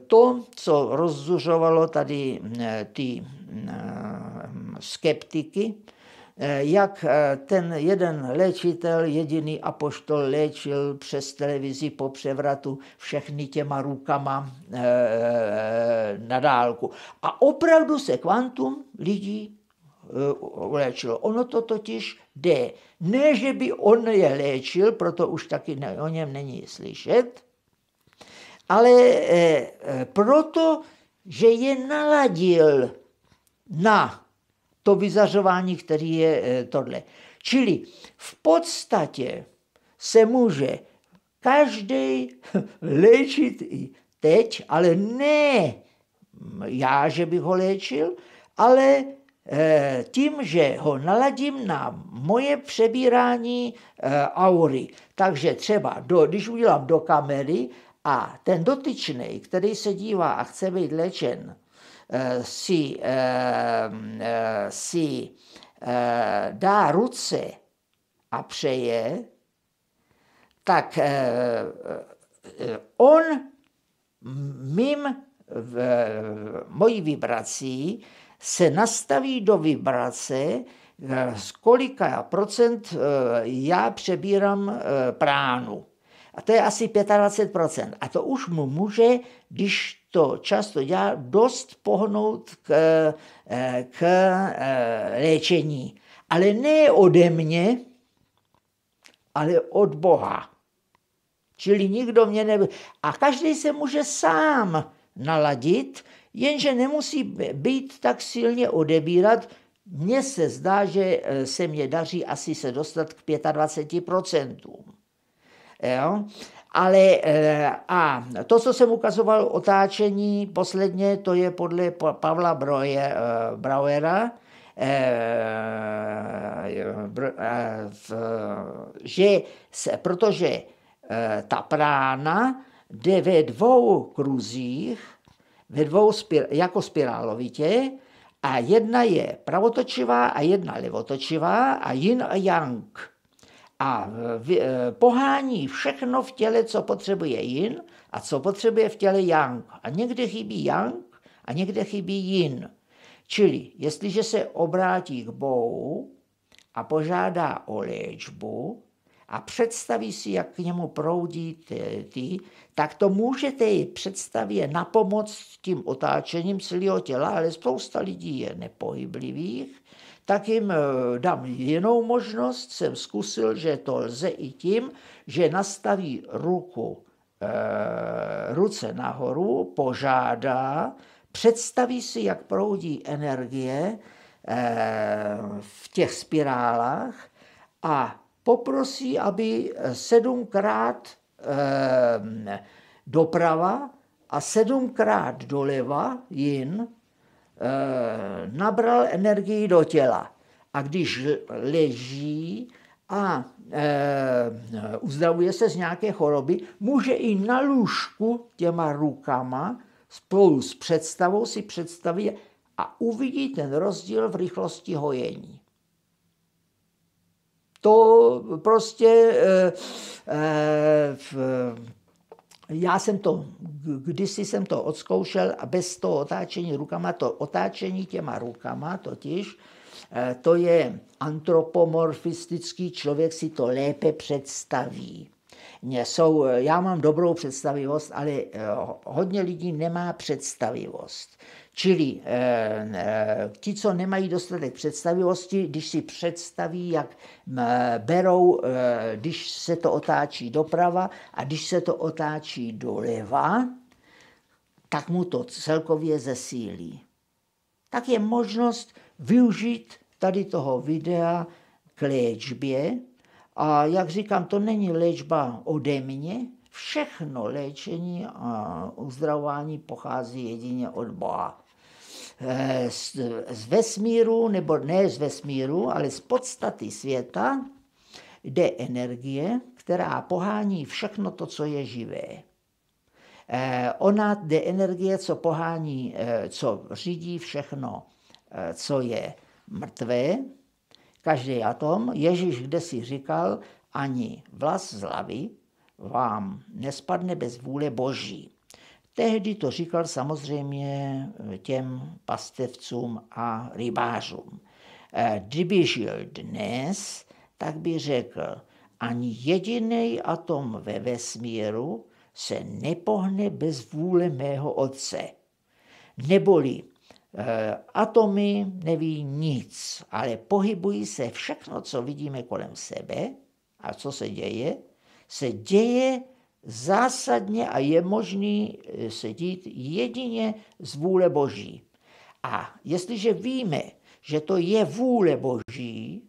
to, co rozzužovalo tady eh, ty eh, skeptiky, jak ten jeden léčitel, jediný apoštol léčil přes televizi po převratu všechny těma rukama na dálku. A opravdu se kvantum lidí léčil. Ono to totiž jde. Ne, že by on je léčil, proto už taky o něm není slyšet, ale eh, eh, proto, že je naladil na to vyzařování, který je eh, tohle. Čili v podstatě se může každý léčit i teď, ale ne mm, já, že bych ho léčil, ale tím, že ho naladím na moje přebírání aury. Takže třeba, do, když udělám do kamery a ten dotyčný, který se dívá a chce být léčen, eh, si, eh, eh, si dá ruce a přeje, tak on mým mojí vibrací se nastaví do vibrace, z kolika procent já přebírám pránu. A to je asi 25%. A to už mu může, když to často dělá, dost pohnout k, eh, k eh, léčení. Ale ne ode mě, ale od Boha. Čili nikdo mě ne... A každý se může sám naladit, jenže nemusí být tak silně odebírat. Mně se zdá, že eh, se mě daří asi se dostat k 25%. Jo? Ale eh, a to, co jsem ukazoval otáčení posledně, to je podle Pavla Broje, eh, Brauera, eh, že se, protože ta prána jde ve dvou kruzích, ve dvou spir, jako spirálovitě, a jedna je pravotočivá a jedna levotočivá a yin a yang a eh, pohání všechno v těle, co potřebuje jin a co potřebuje v těle yang. A někde chybí yang a někde chybí jin. Čili jestliže se obrátí k Bohu a požádá o léčbu a představí si, jak k němu proudí ty, ty tak to můžete i představě na pomoc tím otáčením celého těla, ale spousta lidí je nepohyblivých tak jim eh, dám jinou možnost. Jsem zkusil, že to lze i tím, že nastaví ruku, eh, ruce nahoru, požádá, představí si, jak proudí energie eh, v těch spirálách a poprosí, aby sedmkrát doprava a sedmkrát doleva jin Eh, nabral energii do těla. A když leží a e, uzdravuje se z nějaké choroby, může i na lůžku těma rukama spolu s představou si představit a uvidí ten rozdíl v rychlosti hojení. To prostě e, e, já jsem to, kdysi jsem to odzkoušel a bez toho otáčení rukama, to otáčení těma rukama totiž, eh, to je antropomorfistický, člověk si to lépe představí. Jsou, eh, já mám dobrou představivost, ale eh, hodně lidí nemá představivost. Čili e, e, ti, co nemají dostatek představivosti, když si představí, jak berou, e, když se to otáčí doprava a když se to otáčí doleva, tak mu to celkově zesílí. Tak je možnost využít tady toho videa k léčbě. A jak říkám, to není léčba ode mě, Všechno léčení a uzdravování pochází jedině od Boha. Eh, z, z vesmíru, nebo ne z vesmíru, ale z podstaty světa jde energie, která pohání všechno to, co je živé. Eh, ona jde energie, co pohání, eh, co řídí všechno, co je mrtvé, každý atom. Ježíš kde si říkal, ani vlas z hlavy vám nespadne bez vůle boží. Tehdy to říkal samozřejmě těm pastevcům a rybářům. E, Kdyby žil dnes, tak by řekl, ani jediný atom ve vesmíru se nepohne bez vůle mého otce. Neboli e, atomy neví nic, ale pohybují se všechno, co vidíme kolem sebe a co se děje, se děje zásadně a je možný eh, se dít jedině z vůle Boží. A jestliže víme, že to je vůle Boží,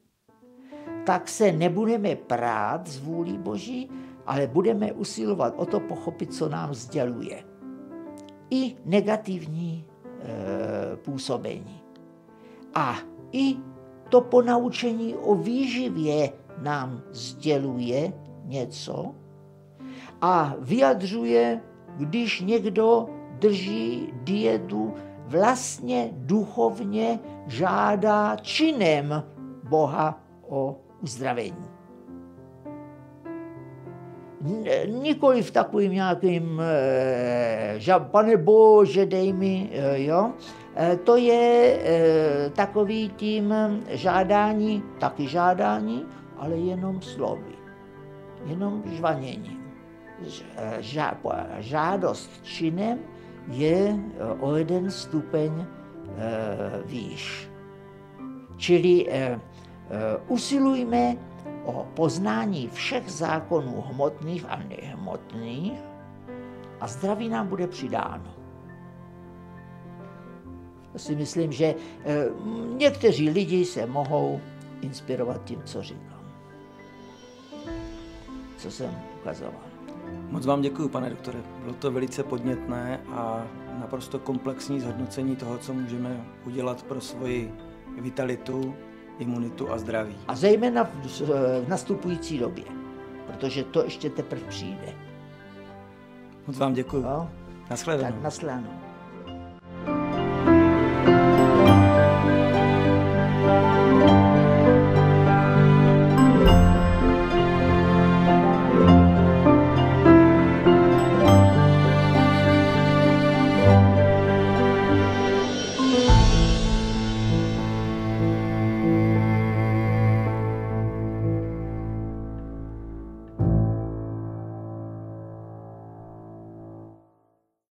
tak se nebudeme prát z vůlí Boží, ale budeme usilovat o to pochopit, co nám sděluje. I negativní e, působení. A i to ponaučení o výživě nám sděluje, něco a vyjadřuje, když někdo drží dietu, vlastně duchovně žádá činem Boha o uzdravení. Nikoli v takovým nějakým, e, že pane bože, dej mi, e, jo. E, to je takový tím žádání, taky žádání, ale jenom slovy jenom žvaněním. Eh, žádost činem je eh, o jeden stupeň eh, výš. Čili usilujme o poznání všech zákonů hmotných a nehmotných a zdraví nám bude přidáno. Já si myslím, že někteří lidi se mohou inspirovat tím, co říká co jsem ukazoval. Moc vám děkuji, pane doktore. Bylo to velice podnětné a naprosto komplexní zhodnocení toho, co můžeme udělat pro svoji vitalitu, imunitu a zdraví. A zejména v, v nastupující době, protože to ještě teprve přijde. Moc vám děkuji. No. Naschledanou. Tak naschledanou.